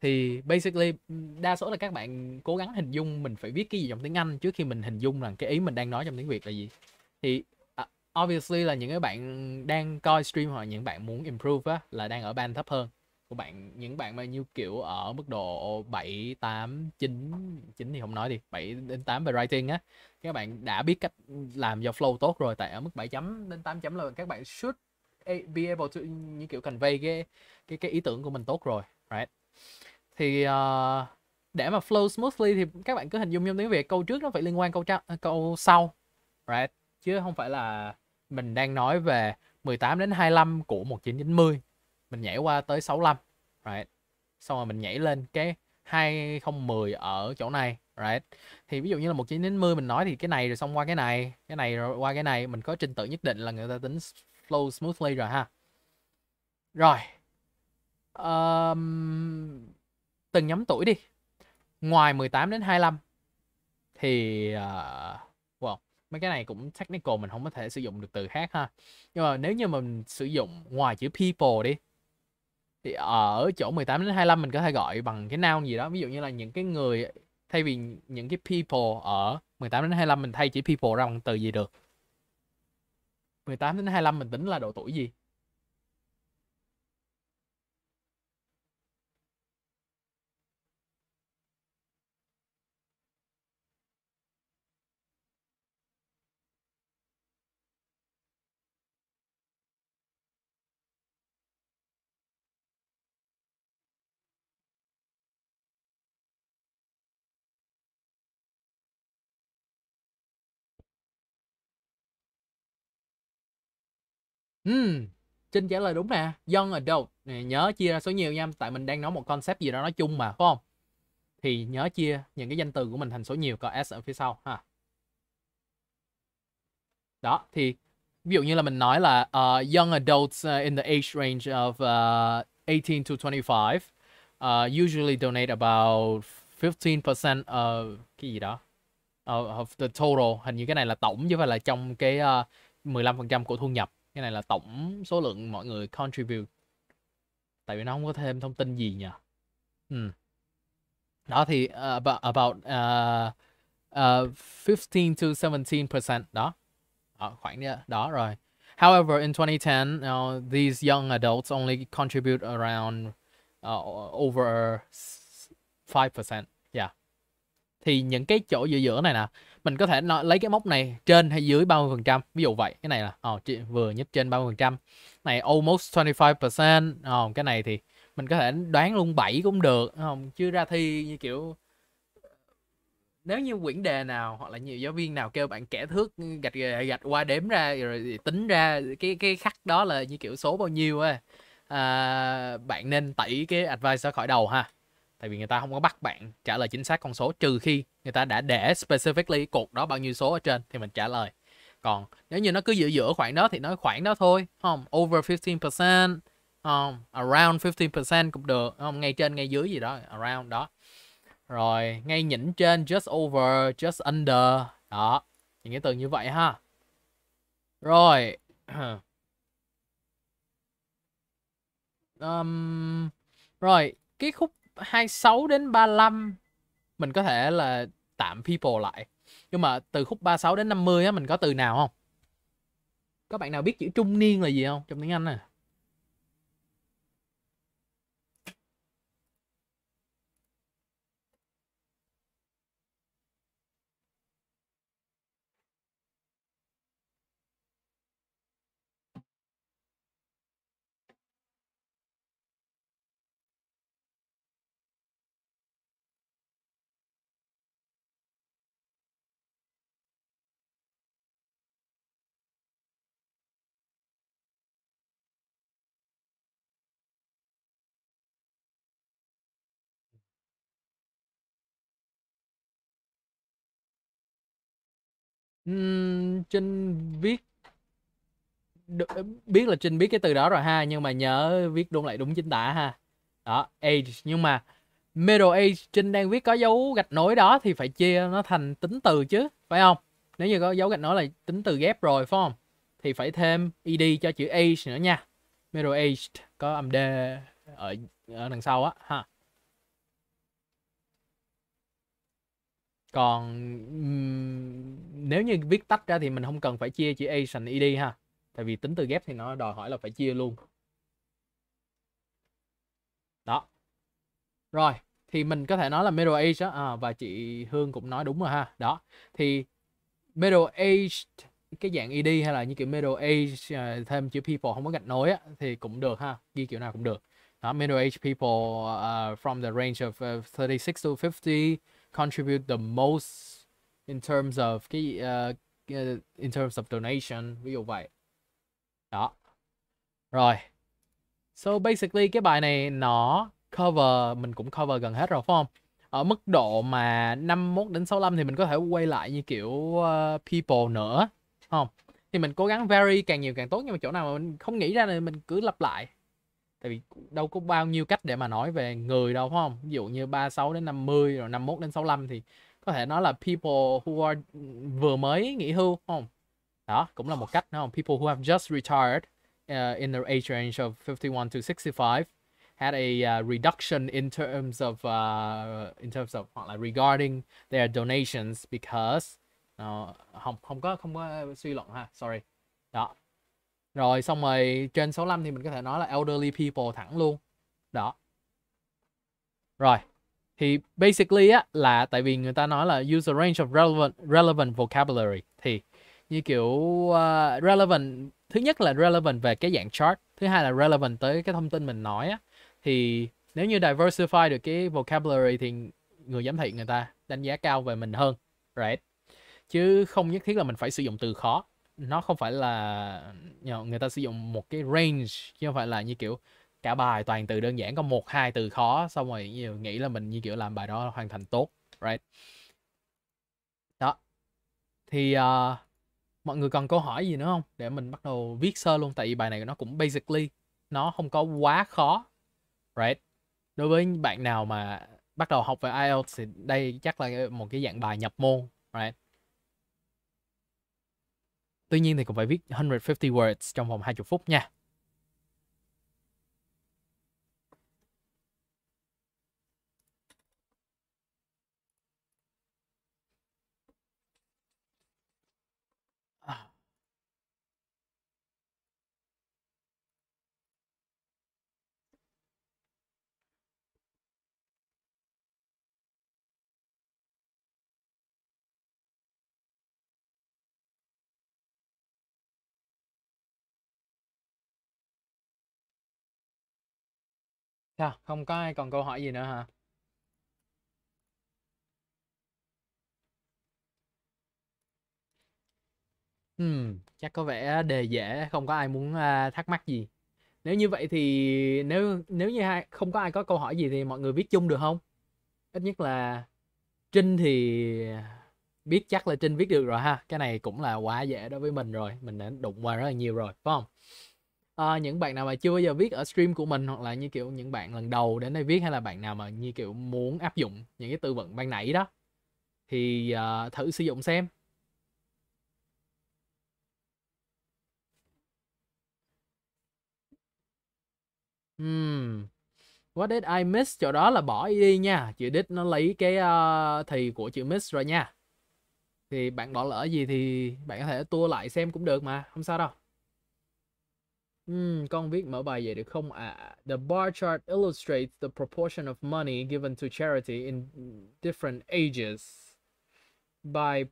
A: thì basically đa số là các bạn cố gắng hình dung mình phải viết cái gì trong tiếng Anh trước khi mình hình dung rằng cái ý mình đang nói trong tiếng Việt là gì thì à, obviously là những cái bạn đang coi stream hoặc những bạn muốn improve á là đang ở band thấp hơn của bạn những bạn bao nhiêu kiểu ở mức độ 7, 8, 9 9 thì không nói đi 7 đến 8 về writing á các bạn đã biết cách làm do flow tốt rồi tại ở mức 7 chấm đến 8 chấm là các bạn should be able to như kiểu convey cái cái cái ý tưởng của mình tốt rồi right thì uh, để mà flow smoothly thì các bạn cứ hình dung trong tiếng Việt câu trước nó phải liên quan câu tra, câu sau right chứ không phải là mình đang nói về 18 đến 25 của 1990 mình nhảy qua tới 65 right xong rồi mình nhảy lên cái 2010 ở chỗ này right thì ví dụ như là 1990 mình nói thì cái này rồi xong qua cái này cái này rồi qua cái này mình có trình tự nhất định là người ta tính flow smoothly rồi ha rồi um, từng nhóm tuổi đi ngoài 18 đến 25 thì uh, wow mấy cái này cũng technical mình không có thể sử dụng được từ khác ha nhưng mà nếu như mình sử dụng ngoài chữ people đi thì ở chỗ 18 đến 25 mình có thể gọi bằng cái noun gì đó ví dụ như là những cái người thay vì những cái people ở 18 đến 25 mình thay chỉ people ra bằng từ gì được 18 đến 25 mình tính là độ tuổi gì Hmm, Trinh trả lời đúng nè, young adult. nhớ chia ra số nhiều nha, tại mình đang nói một concept gì đó nói chung mà, phải không? Thì nhớ chia những cái danh từ của mình thành số nhiều, có S ở phía sau ha. Đó, thì ví dụ như là mình nói là uh, young adults uh, in the age range of uh, ờ, 18 to 25 uh, usually donate about 15% of cái gì đó of, of the total hình như cái này là tổng chứ phải là trong cái uh, 15% của thu nhập cái này là tổng số lượng mọi người contribute tại vì nó không có thêm thông tin gì nhỉ ừ. Hmm. đó thì uh, about, about uh, uh, 15 to 17% đó ở ờ, khoảng đó, đó rồi However, in 2010, uh, these young adults only contribute around uh, over 5%. Yeah. Thì những cái chỗ giữa giữa này nè, mình có thể nói, lấy cái mốc này trên hay dưới 30%, ví dụ vậy. Cái này là oh, vừa nhấp trên 30%. Này almost 25%, oh, ờ, cái này thì mình có thể đoán luôn 7 cũng được, không? chưa ra thi như kiểu nếu như quyển đề nào hoặc là nhiều giáo viên nào kêu bạn kẻ thước ừ, gạch gạch qua đếm ra rồi tính ra cái cái khắc đó là như kiểu số bao nhiêu á à, bạn nên tẩy cái advice ra khỏi đầu ha tại vì người ta không có bắt bạn trả lời chính xác con số trừ khi người ta đã để specifically cột đó bao nhiêu số ở trên thì mình trả lời còn nếu như nó cứ giữa giữa khoảng đó thì nói khoảng đó thôi không over 15% không around 15% cũng được không ngay trên ngay dưới gì đó around đó rồi ngay nhỉnh trên just over just under đó những cái từ như vậy ha rồi um, rồi cái khúc 26 đến 35 mình có thể là tạm people lại. Nhưng mà từ khúc 36 đến 50 á mình có từ nào không? Các bạn nào biết chữ trung niên là gì không trong tiếng Anh à? Ừm, Trinh viết đ- biết là Trinh biết cái từ đó rồi ha nhưng mà nhớ viết đúng lại đúng chính tả ha đó age nhưng mà middle age Trinh đang viết có dấu gạch nối đó thì phải chia nó thành tính từ chứ phải không nếu như có dấu gạch nối là tính từ ghép rồi phải không thì phải thêm ed cho chữ age nữa nha middle aged có âm d ở, ở đằng sau á ha còn nếu như viết tách ra thì mình không cần phải chia chữ Asian id e ha tại vì tính từ ghép thì nó đòi hỏi là phải chia luôn đó rồi thì mình có thể nói là middle age À, và chị Hương cũng nói đúng rồi ha đó thì middle Age cái dạng ID e hay là như kiểu middle age à, thêm chữ people không có gạch nối á, thì cũng được ha ghi kiểu nào cũng được đó middle age people uh, from the range of uh, 36 to 50 contribute the most in terms of cái uh, in terms of donation ví dụ vậy đó rồi so basically cái bài này nó cover mình cũng cover gần hết rồi phải không ở mức độ mà 51 đến 65 thì mình có thể quay lại như kiểu uh, people nữa không thì mình cố gắng vary càng nhiều càng tốt nhưng mà chỗ nào mà mình không nghĩ ra thì mình cứ lặp lại tại vì đâu có bao nhiêu cách để mà nói về người đâu phải không ví dụ như 36 đến 50 rồi 51 đến 65 thì có thể nói là people who are ừ, vừa mới nghỉ hưu không đó cũng là một cách đúng không people who have just retired uh, in the age range of 51 to 65 had a uh, reduction in terms of uh, in terms of hoặc regarding their donations because uh, không không có không có suy luận ha sorry đó rồi xong rồi trên 65 thì mình có thể nói là elderly people thẳng luôn. Đó. Rồi. Thì basically á là tại vì người ta nói là use a range of relevant relevant vocabulary thì như kiểu uh, relevant thứ nhất là relevant về cái dạng chart, thứ hai là relevant tới cái thông tin mình nói á thì nếu như diversify được cái vocabulary thì người giám thị người ta đánh giá cao về mình hơn, right? Chứ không nhất thiết là mình phải sử dụng từ khó nó không phải là you know, người ta sử dụng một cái range chứ không phải là như kiểu cả bài toàn từ đơn giản có một hai từ khó xong rồi you know, nghĩ là mình như kiểu làm bài đó hoàn thành tốt right đó thì uh, mọi người còn câu hỏi gì nữa không để mình bắt đầu viết sơ luôn tại vì bài này nó cũng basically nó không có quá khó right đối với bạn nào mà bắt đầu học về IELTS thì đây chắc là một cái dạng bài nhập môn right Tuy nhiên thì cũng phải viết 150 words trong vòng 20 phút nha. Sao? Không có ai còn câu hỏi gì nữa hả? Ừm, chắc có vẻ đề dễ, không có ai muốn, a, thắc mắc gì. Nếu như vậy thì nếu nếu như hai không có ai có câu hỏi gì thì mọi người viết chung được không? Ít nhất là Trinh thì biết chắc là Trinh viết được rồi ha, cái này cũng là quá dễ đối với mình rồi, mình đã đụng qua rất là nhiều rồi, phải không? à, những bạn nào mà chưa bao giờ viết ở stream của mình hoặc là như kiểu những bạn lần đầu đến đây viết hay là bạn nào mà như kiểu muốn áp dụng những cái tư vấn ban nãy đó thì uh, thử sử dụng xem Hmm. What did I miss? Chỗ đó là bỏ đi nha. Chữ đích nó lấy cái uh, thì của chữ miss rồi nha. Thì bạn bỏ lỡ gì thì bạn có thể tua lại xem cũng được mà. Không sao đâu. Ừm, hmm, con viết mở bài vậy được không ạ? À? The bar chart illustrates the proportion of money given to charity in different ages by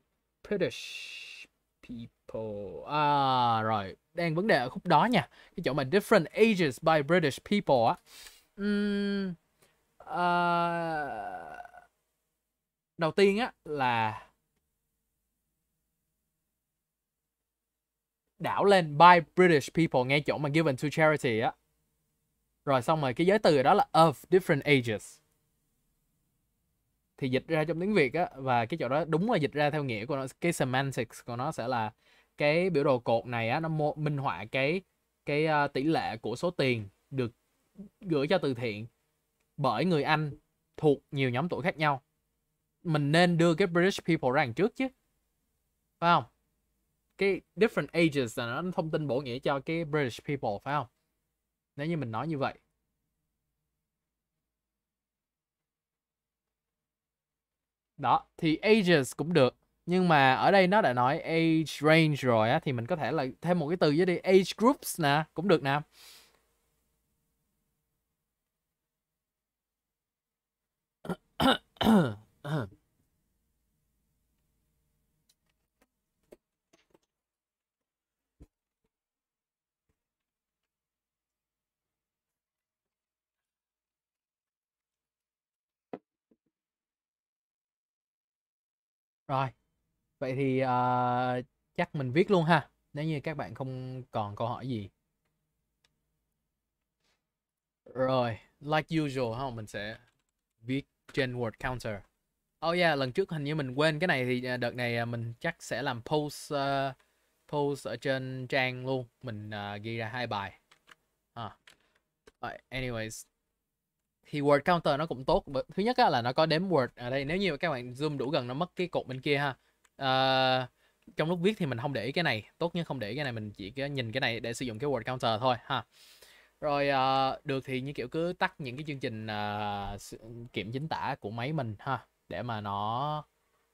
A: British people. À rồi, đang vấn đề ở khúc đó nha. Cái chỗ mà different ages by British people á. Uhm, uh, đầu tiên á là đảo lên by British people ngay chỗ mà given to charity á. Rồi xong rồi cái giới từ đó là of different ages. Thì dịch ra trong tiếng Việt á và cái chỗ đó đúng là dịch ra theo nghĩa của nó cái semantics của nó sẽ là cái biểu đồ cột này á nó minh họa cái cái uh, tỷ lệ của số tiền được gửi cho từ thiện bởi người Anh thuộc nhiều nhóm tuổi khác nhau. Mình nên đưa cái British people ra hàng trước chứ. Phải không? cái different ages là nó thông tin bổ nghĩa cho cái British people phải không nếu như mình nói như vậy đó thì ages cũng được nhưng mà ở đây nó đã nói age range rồi á thì mình có thể là thêm một cái từ dưới đi age groups nè cũng được nè Rồi. Vậy thì uh, chắc mình viết luôn ha. Nếu như các bạn không còn câu hỏi gì. Rồi, like usual ha, mình sẽ viết trên word counter. Oh yeah, lần trước hình như mình quên cái này thì ờ, đợt này ờ, mình chắc sẽ làm post uh, post ở trên trang luôn. Mình uh, ghi ra hai bài. À. Uh, anyways, thì word counter nó cũng tốt thứ nhất á, là nó có đếm word ở đây nếu như các bạn zoom đủ gần nó mất cái cột bên kia ha uh, trong lúc viết thì mình không để ý cái này tốt nhất không để ý cái này mình chỉ nhìn cái này để sử dụng cái word counter thôi ha rồi uh, được thì như kiểu cứ tắt những cái chương trình uh, kiểm chính tả của máy mình ha để mà nó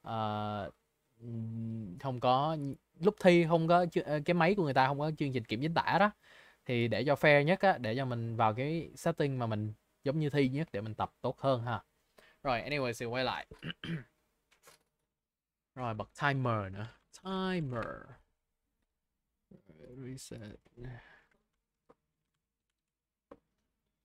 A: uh, không có lúc thi không có cái máy của người ta không có chương trình kiểm chính tả đó thì để cho fair nhất á để cho mình vào cái setting mà mình giống như thi nhất để mình tập tốt hơn ha rồi anyway thì quay lại rồi bật timer nữa timer reset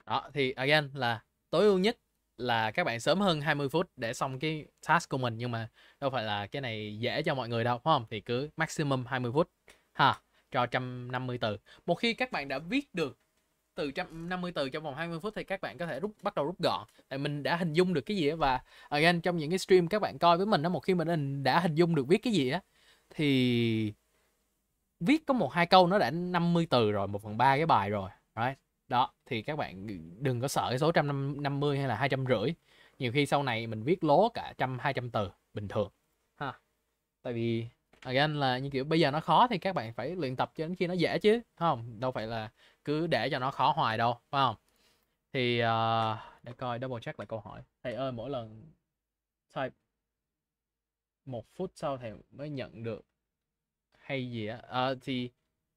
A: đó thì again là tối ưu nhất là các bạn sớm hơn 20 phút để xong cái task của mình nhưng mà đâu phải là cái này dễ cho mọi người đâu phải không thì cứ maximum 20 phút ha cho 150 từ một khi các bạn đã viết được từ 150 từ trong vòng 20 phút thì các bạn có thể rút bắt đầu rút gọn tại mình đã hình dung được cái gì đó và again trong những cái stream các bạn coi với mình đó một khi mình đã hình dung được viết cái gì á thì viết có một hai câu nó đã 50 từ rồi một phần ba cái bài rồi right đó thì các bạn đừng có sợ cái số 150 hay là 200 rưỡi nhiều khi sau này mình viết lố cả trăm hai trăm từ bình thường ha tại vì again là như kiểu bây giờ nó khó thì các bạn phải luyện tập cho đến khi nó dễ chứ không đâu phải là cứ để cho nó khó hoài đâu phải không thì uh, để coi double check lại câu hỏi thầy ơi mỗi lần type một phút sau thầy mới nhận được hay gì á à, thì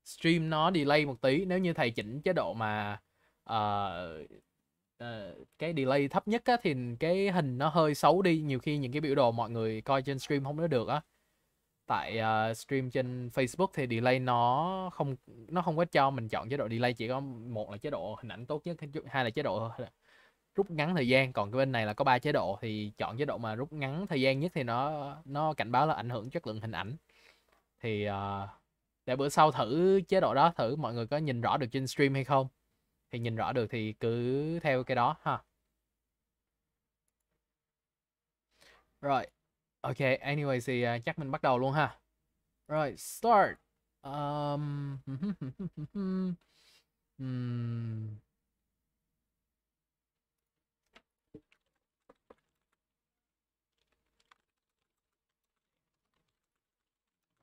A: stream nó delay một tí nếu như thầy chỉnh chế độ mà uh, uh, cái delay thấp nhất á, thì cái hình nó hơi xấu đi nhiều khi những cái biểu đồ mọi người coi trên stream không có được á tại uh, stream trên Facebook thì delay nó không nó không có cho mình chọn chế độ delay chỉ có một là chế độ hình ảnh tốt nhất hai là chế độ rút ngắn thời gian còn cái bên này là có ba chế độ thì chọn chế độ mà rút ngắn thời gian nhất thì nó nó cảnh báo là ảnh hưởng chất lượng hình ảnh thì uh, để bữa sau thử chế độ đó thử mọi người có nhìn rõ được trên stream hay không thì nhìn rõ được thì cứ theo cái đó ha rồi Ok, anyway thì uh, chắc mình bắt đầu luôn ha. Rồi, start. Um... um...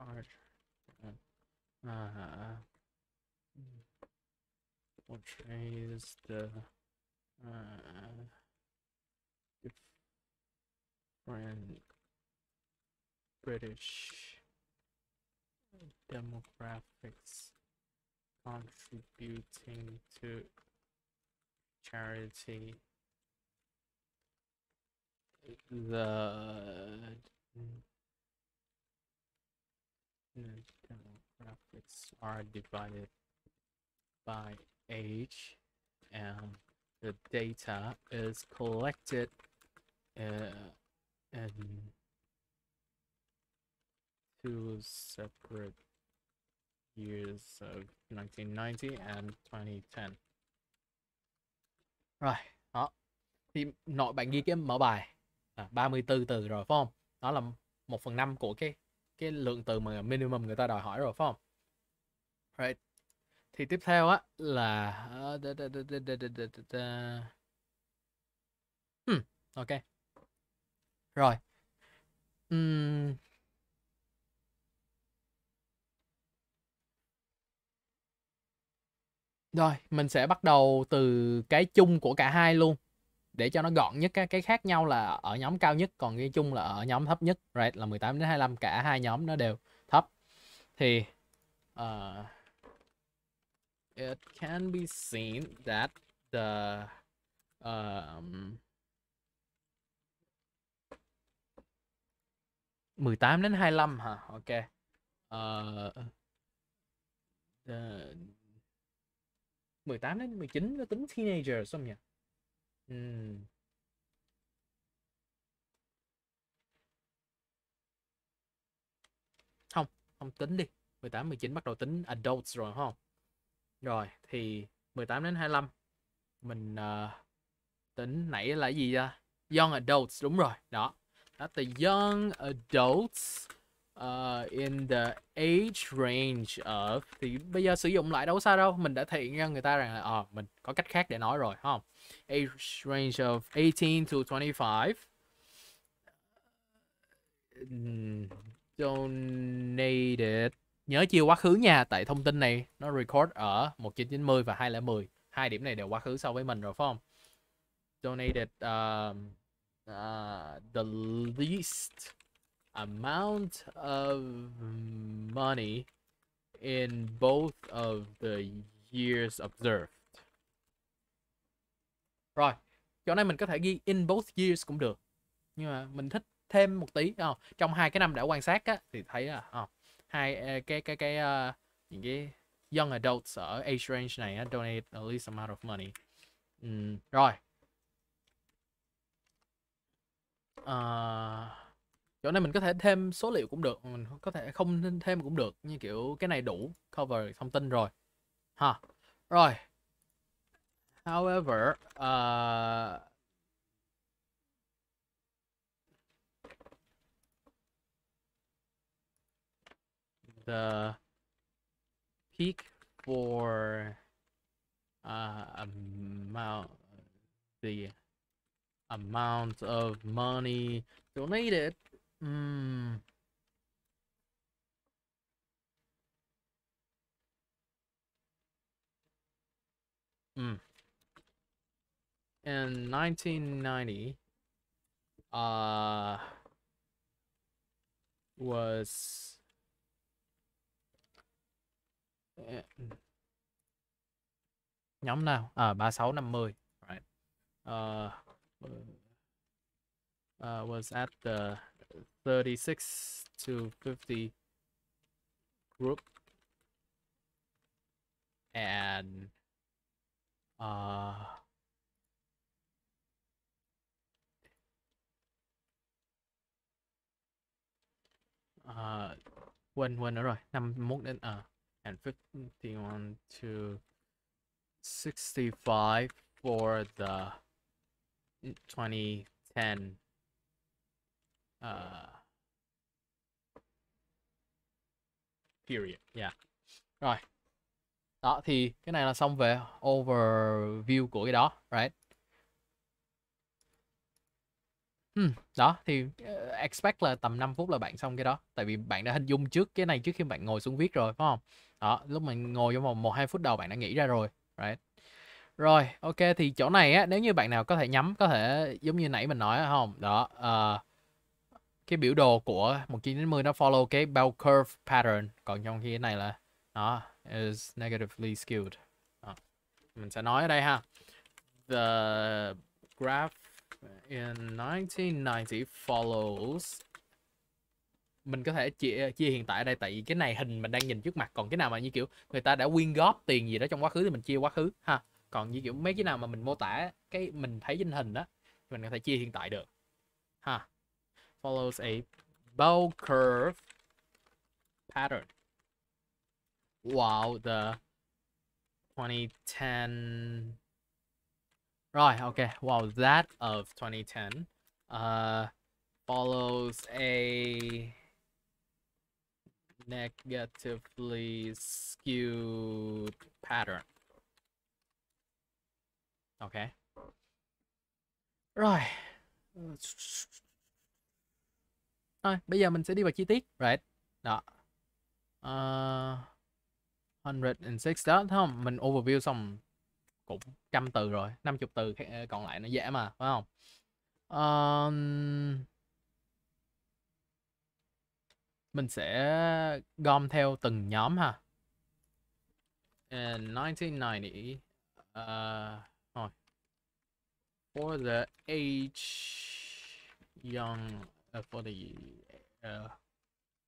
A: Art. Uh, portrays uh, uh, hmm. the uh, different British demographics contributing to charity. The demographics are divided by age and the data is collected uh, in two separate years of 1990 and 2010. Rồi, đó. Thì nội bạn ghi cái mở bài à, 34 từ rồi phải không? Đó là 1 phần 5 của cái cái lượng từ mà minimum người ta đòi hỏi rồi phải không? Right. Thì tiếp theo á là hmm, ok. Rồi. Uhm, Rồi, mình sẽ bắt đầu từ cái chung của cả hai luôn để cho nó gọn nhất cái, cái khác nhau là ở nhóm cao nhất còn cái chung là ở nhóm thấp nhất right là 18 đến 25 cả hai nhóm nó đều thấp thì uh, it can be seen that the um, 18 đến 25 hả? Ok. Uh, the 18 đến 19 nó tính teenager không nhỉ? Uhm. Không, không tính đi. 18 19 bắt đầu tính adults rồi không? Rồi thì 18 đến 25 mình uh, tính nãy là gì ra? Young adults đúng rồi. Đó. That's the young adults uh, in the age range of thì bây giờ sử dụng lại đâu xa đâu mình đã thể hiện ra người ta rằng là à, mình có cách khác để nói rồi không age range of 18 to 25 donated nhớ chia quá khứ nha tại thông tin này nó record ở 1990 và 2010 hai điểm này đều quá khứ so với mình rồi phải không donated uh, uh, the least amount of money in both of the years observed. Rồi, chỗ này mình có thể ghi in both years cũng được. Nhưng mà mình thích thêm một tí không? Ờ, trong hai cái năm đã quan sát á thì thấy là oh, hai ờ, cái cái cái uh, những cái young adults ở age range này uh, donate at least amount of money. Um, rồi. Uh, chỗ này mình có thể thêm số liệu cũng được mình có thể không thêm cũng được như kiểu cái này đủ cover thông tin rồi ha rồi however uh, the peak for uh, amount the amount of money donated Ừm. Mm. In 1990, uh, was eh, nhóm nào? À, 36 50, right? Uh, uh, was at the 36 to 50 group and uh uh quên quên nữa rồi 51 đến à and 51 to 65 for the 2010 uh period yeah rồi đó thì cái này là xong về overview của cái đó right Ừ, đó thì uh, expect là tầm 5 phút là bạn xong cái đó tại vì bạn đã hình dung trước cái này trước khi bạn ngồi xuống viết rồi phải không đó lúc mình ngồi trong vòng một hai phút đầu bạn đã nghĩ ra rồi right rồi ok thì chỗ này á nếu như bạn nào có thể nhắm có thể giống như nãy mình nói không đó uh, cái biểu đồ của 1990 nó follow cái bell curve pattern còn trong khi cái này là nó is negatively skewed đó. mình sẽ nói ở đây ha the graph in 1990 follows mình có thể chia, chia hiện tại ở đây tại vì cái này hình mình đang nhìn trước mặt còn cái nào mà như kiểu người ta đã quyên góp tiền gì đó trong quá khứ thì mình chia quá khứ ha còn như kiểu mấy cái nào mà mình mô tả cái mình thấy trên hình đó mình có thể chia hiện tại được ha follows a bell curve pattern while the 2010 right okay Wow, that of 2010 uh follows a negatively skewed pattern okay right thôi bây giờ mình sẽ đi vào chi tiết right đó ờ, uh, 106 đó thấy không mình overview xong cũng trăm từ rồi 50 từ ờ, còn lại nó dễ mà phải không um, mình sẽ gom theo từng nhóm ha in 1990 uh, for the age young uh, for the uh,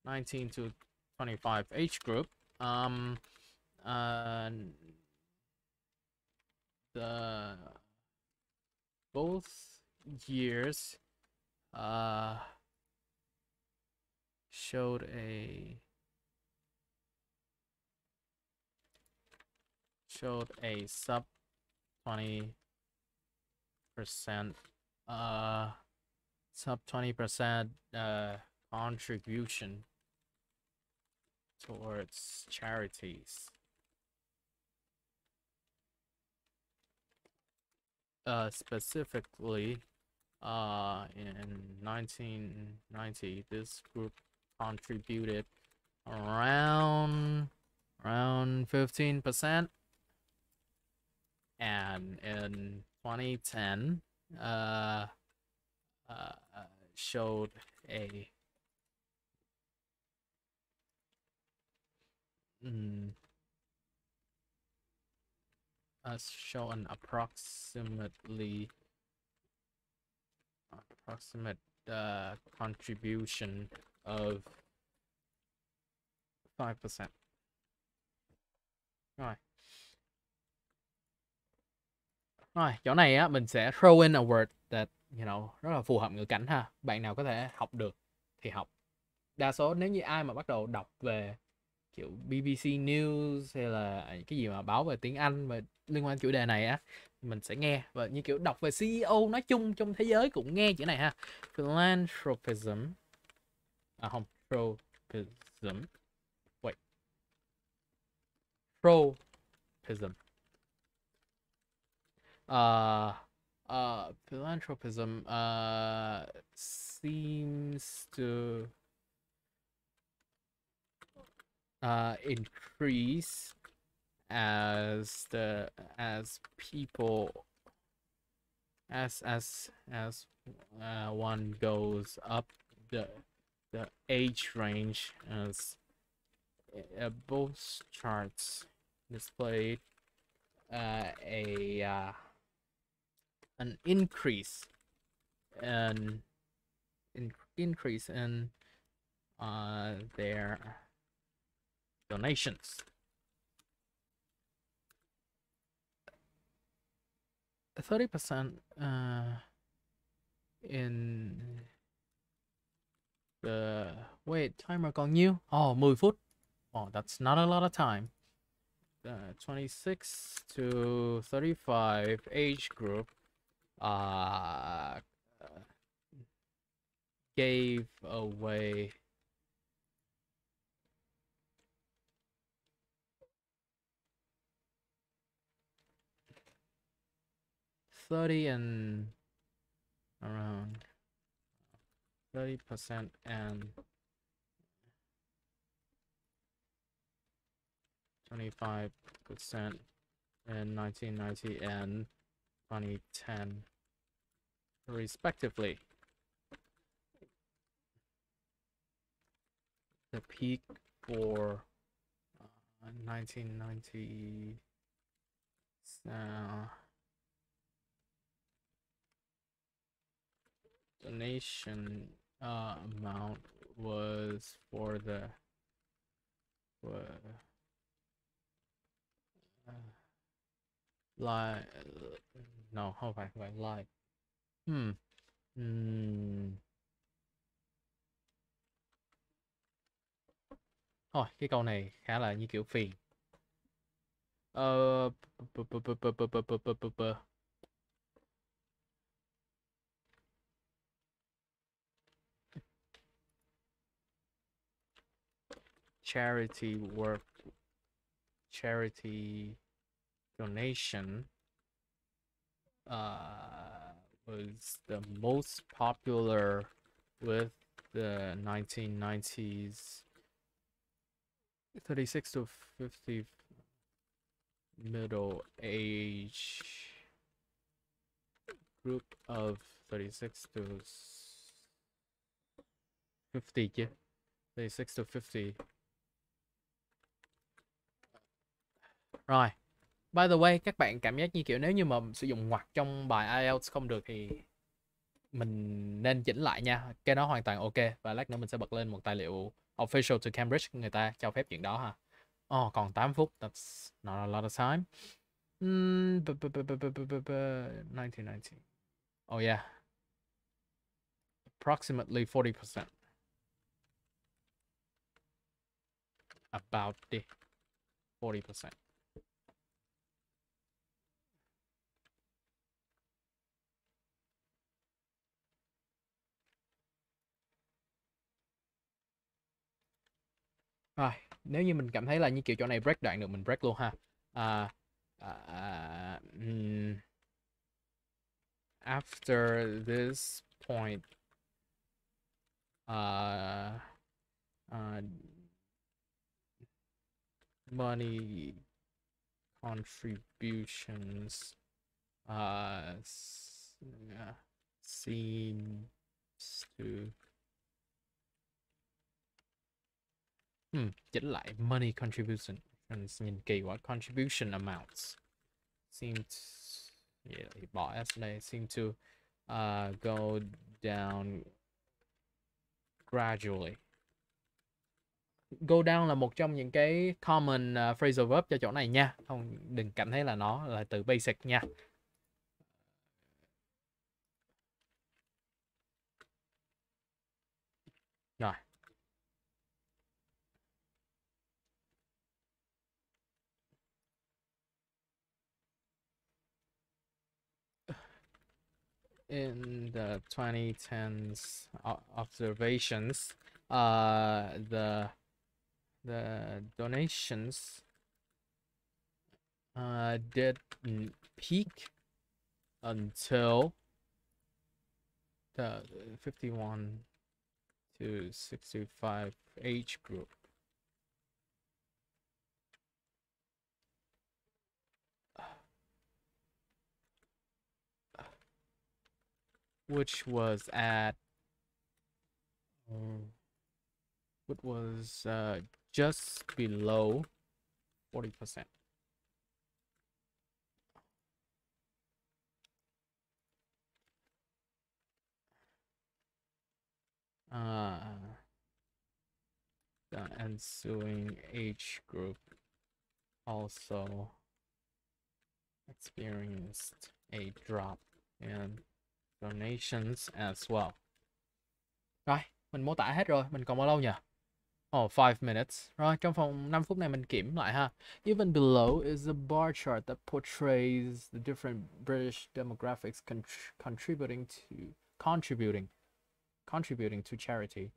A: 19 to 25 age group. Um, the both years uh, showed a showed a sub 20 percent uh up 20% uh, contribution towards charities. Uh, specifically, uh, in 1990, this group contributed around around 15%, and in 2010, uh, uh, showed a mm, show an approximately approximate uh, contribution of five percent. Right. Rồi, chỗ này á mình sẽ throw in a word that you know rất là phù hợp ngữ cảnh ha bạn nào có thể học được thì học đa số nếu như ai mà bắt đầu đọc về kiểu BBC News hay là cái gì mà báo về tiếng Anh và liên quan chủ đề này á mình sẽ nghe và như kiểu đọc về CEO nói chung trong thế giới cũng nghe chữ này ha philanthropism à không tropism wait tropism uh, uh, philanthropism uh, seems to uh, increase as the as people as as as uh, one goes up the the age range as uh, both charts displayed uh, a uh, an increase and in, increase in uh, their donations. Thirty percent uh, in the wait timer còn nhiêu? Oh, 10 phút. Oh, that's not a lot of time. Uh, 26 to 35 age group uh, gave away thirty and around thirty percent and twenty five percent in nineteen ninety and twenty ten respectively. The peak for uh, 1990 so uh, donation uh, amount was for the for, uh, uh no hold on, hold on Hmm. Hmm. Thôi, cái câu này khá là như kiểu phiền. Ờ... Charity work. Charity donation. Uh was the most popular with the 1990s 36 to 50 middle age group of 36 to 50 yeah 36 to 50 right By the way, các bạn cảm giác như kiểu nếu như mà sử dụng ngoặc trong bài IELTS không được thì mình nên chỉnh lại nha. Cái đó hoàn toàn ok và lát nữa mình sẽ bật lên một tài liệu official to Cambridge người ta cho phép chuyện đó ha. Oh, còn 8 phút. That's not a lot of time. Mm, 1990. Oh yeah. Approximately 40%. About the 40%. à, nếu như mình cảm thấy là như kiểu chỗ này break đoạn được mình break luôn ha à, à, à, um, after this point uh, uh, money contributions uh, seems to hmm dịch lại money contribution nhìn kỳ quá contribution amounts seem to, yeah, bỏ s này seem to uh, go down gradually go down là một trong những cái common uh, phrasal verb cho chỗ này nha không đừng cảm thấy là nó là từ basic nha in the 2010s observations, uh, the the donations uh, didn't peak until the 51 to 65 age group. which was at mm. what was uh, just below 40%. Uh, the ensuing age group also experienced a drop in donations as well. Rồi, mình mô tả hết rồi, mình còn bao lâu nhỉ? Oh, 5 minutes. Rồi, trong phòng 5 phút này mình kiểm lại ha. Even below is a bar chart that portrays the different British demographics con contributing to contributing contributing to charity.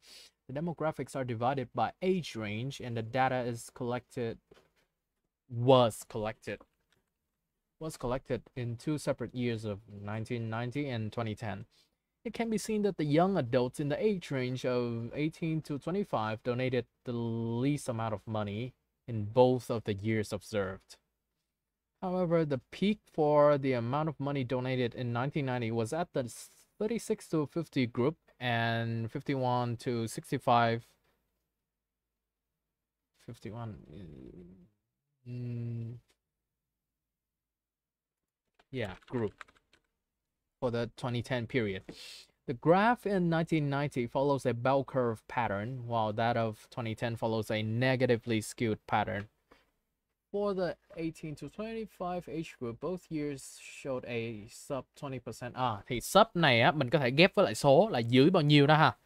A: The demographics are divided by age range and the data is collected was collected was collected in two separate years of 1990 and 2010. It can be seen that the young adults in the age range of 18 to 25 donated the least amount of money in both of the years observed. However, the peak for the amount of money donated in 1990 was at the 36 to 50 group and 51 to 65 51 mm, yeah, group for the 2010 period. The graph in 1990 follows a bell curve pattern, while that of 2010 follows a negatively skewed pattern. For the 18 to 25 age group, both years showed a sub 20%. À, thì sub này á, mình có thể ghép với lại số là dưới bao nhiêu đó ha.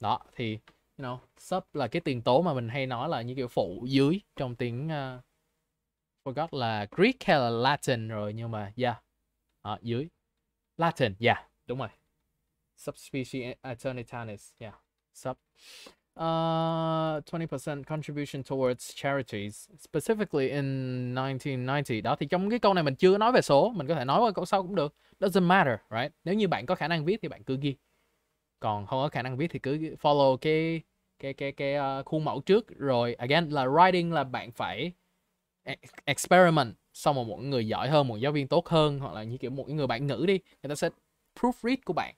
A: Đó, thì you know, sub là cái tiền tố mà mình hay nói là như kiểu phụ dưới trong tiếng uh, forgot là Greek hay là Latin rồi nhưng mà yeah ở dưới Latin yeah đúng rồi subspecies alternatanis e- yeah sub uh, ờ, 20% contribution towards charities specifically in 1990 đó thì trong cái câu này mình chưa nói về số mình có thể nói qua câu sau cũng được doesn't matter right nếu như bạn có khả năng viết thì bạn cứ ghi còn không có khả năng viết thì cứ follow cái cái cái cái uh, khuôn mẫu trước rồi again là writing là bạn phải E-, experiment xong rồi một người giỏi hơn một giáo viên tốt hơn hoặc là như kiểu một người bạn ngữ đi người ta sẽ proofread của bạn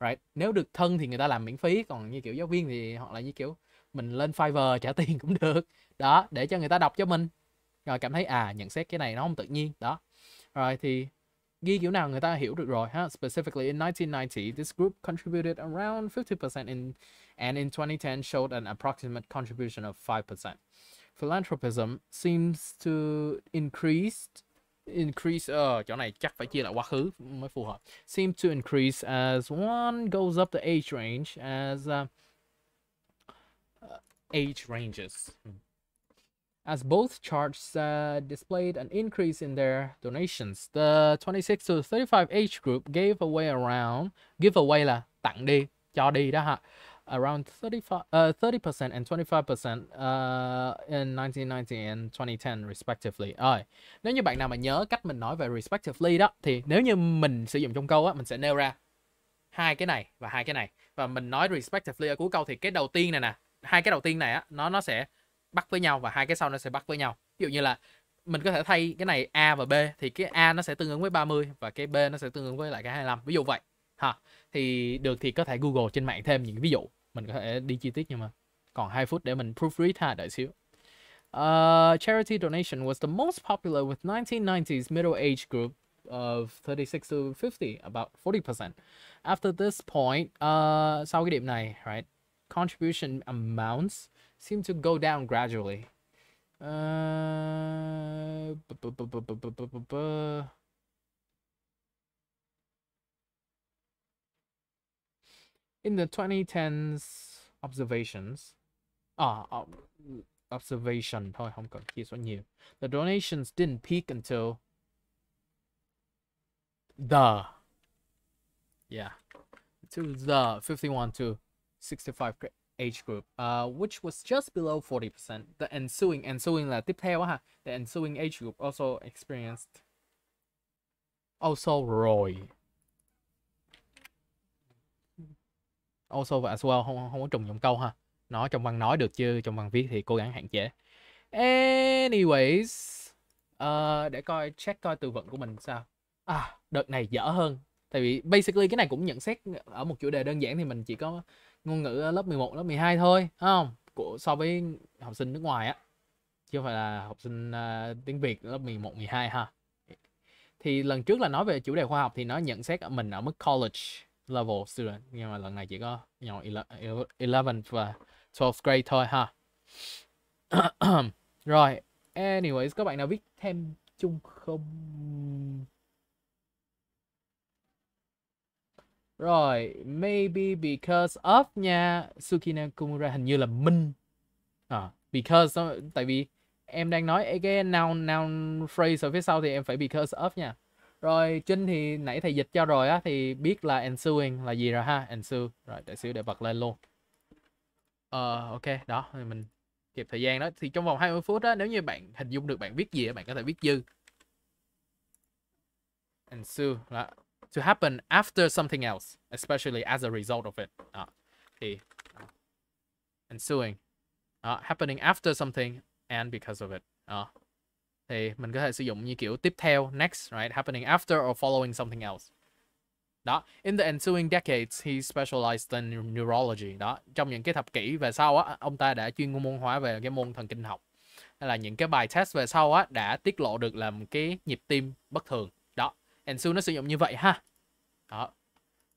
A: right nếu được thân thì người ta làm miễn phí còn như kiểu giáo viên thì hoặc là như kiểu mình lên Fiverr trả tiền cũng được đó để cho người ta đọc cho mình rồi cảm thấy à nhận xét cái này nó không tự nhiên đó rồi thì ghi kiểu nào người ta hiểu được rồi ha specifically in 1990 this group contributed around 50% in and in 2010 showed an approximate contribution of 5% philanthropism seems to increase increase ờ uh, chỗ này chắc phải chia lại quá khứ mới phù hợp seem to increase as one goes up the age range as uh, age ranges hmm. as both charts uh, displayed an increase in their donations. The 26 to 35 age group gave away around, give away là tặng đi, cho đi đó ha. around 35, uh, 30% and 25% uh, in 1990 and 2010 respectively. Rồi, nếu như bạn nào mà nhớ cách mình nói về respectively đó thì nếu như mình sử dụng trong câu á mình sẽ nêu ra hai cái này và hai cái này và mình nói respectively ở cuối câu thì cái đầu tiên này nè, hai cái đầu tiên này á nó nó sẽ bắt với nhau và hai cái sau nó sẽ bắt với nhau. Ví dụ như là mình có thể thay cái này A và B thì cái A nó sẽ tương ứng với 30 và cái B nó sẽ tương ứng với lại cái 25. Ví dụ vậy. Ha. Thì được thì có thể Google trên mạng thêm những ví dụ. mình có thể đi chi tiết nhưng mà còn 2 phút để mình proofread ha đợi xíu Uh, charity donation was the most popular with 1990s middle age group of 36 to 50, about 40%. After this point, uh, sau cái điểm này, right, contribution amounts seem to go down gradually. Uh, in the 2010s observations ah uh, observation thôi không cần chia số nhiều the donations didn't peak until the yeah to the 51 to 65 age group uh which was just below 40% the ensuing ensuing là tiếp theo ha the ensuing age group also experienced also rồi also và as well không không có trùng giọng câu ha nó trong văn nói được chứ trong văn viết thì cố gắng hạn chế anyways uh, để coi check coi từ vựng của mình sao à đợt này dở hơn tại vì basically cái này cũng nhận xét ở một chủ đề đơn giản thì mình chỉ có ngôn ngữ lớp 11, lớp 12 thôi không của so với học sinh nước ngoài á chứ không phải là học sinh uh, tiếng Việt lớp 11, 12 ha thì lần trước là nói về chủ đề khoa học thì nó nhận xét ở mình ở mức college level student nhưng mà lần này chỉ có nhỏ 11 và 12 grade thôi ha rồi anyways các bạn nào viết thêm chung không Rồi, maybe because of nha Sukina Kumura hình như là Minh à, Because, tại vì em đang nói cái noun, noun phrase ở phía sau thì em phải because of nha rồi Trinh thì nãy thầy dịch cho rồi á thì biết là ensuing là gì rồi ha, ensue. Rồi để xíu để bật lên luôn. Ờ uh, ok, đó thì mình kịp thời gian đó thì trong vòng 20 phút đó nếu như bạn hình dung được bạn viết gì bạn có thể viết dư. Ensue là to happen after something else, especially as a result of it. Đó. Thì ensuing. Đó, happening after something and because of it. Đó thì mình có thể sử dụng như kiểu tiếp theo next right happening after or following something else đó in the ensuing decades he specialized in neurology đó trong những cái thập kỷ về sau á ông ta đã chuyên môn hóa về cái môn thần kinh học hay là những cái bài test về sau á đã tiết lộ được là cái nhịp tim bất thường đó ensue nó sử dụng như vậy ha đó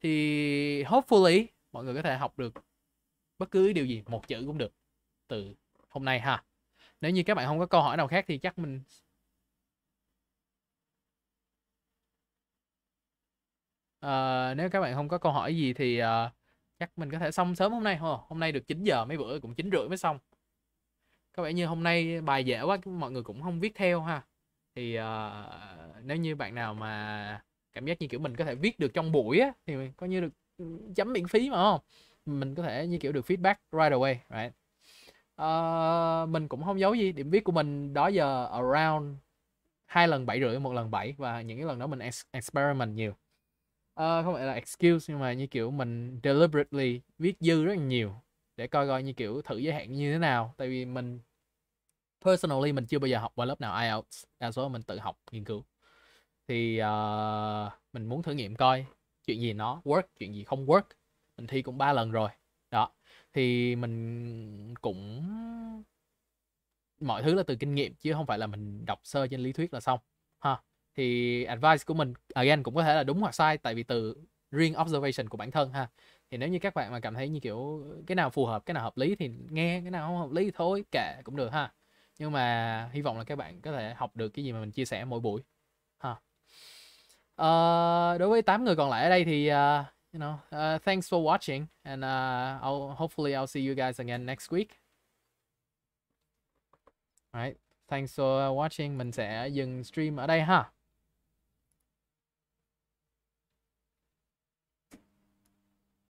A: thì hopefully mọi người có thể học được bất cứ điều gì một chữ cũng được từ hôm nay ha nếu như các bạn không có câu hỏi nào khác thì chắc mình à, nếu các bạn không có câu hỏi gì thì à, chắc mình có thể xong sớm hôm nay thôi hôm nay được 9 giờ mấy bữa cũng 9 rưỡi mới xong có vẻ như hôm nay bài dễ quá mọi người cũng không viết theo ha thì uh, nếu như bạn nào mà cảm giác như kiểu mình có thể viết được trong buổi á thì coi như được ừ, chấm miễn phí mà không mình có thể như kiểu được feedback right away right uh, mình cũng không giấu gì điểm viết của mình đó giờ around hai lần bảy rưỡi một lần bảy và những cái lần đó mình experiment nhiều uh, không phải là excuse nhưng mà như kiểu mình deliberately viết dư rất là nhiều để coi coi như kiểu thử giới hạn như thế nào tại vì mình personally mình chưa bao giờ học qua lớp nào IELTS đa số mình tự học nghiên cứu thì uh, mình muốn thử nghiệm coi chuyện gì nó work chuyện gì không work mình thi cũng ba lần rồi đó thì mình cũng mọi thứ là từ kinh nghiệm chứ không phải là mình đọc sơ trên lý thuyết là xong ha thì advice của mình again cũng có thể là đúng hoặc sai tại vì từ riêng observation của bản thân ha thì nếu như các bạn mà cảm thấy như kiểu cái nào phù hợp cái nào hợp lý thì nghe cái nào không hợp lý thì thôi kệ cũng được ha nhưng mà hy vọng là các bạn có thể học được cái gì mà mình chia sẻ mỗi buổi ha à, đối với 8 người còn lại ở đây thì uh, you know, uh, thanks for watching, and uh, I'll hopefully I'll see you guys again next week. Alright, thanks for uh, watching. Mình sẽ dừng stream ở đây ha.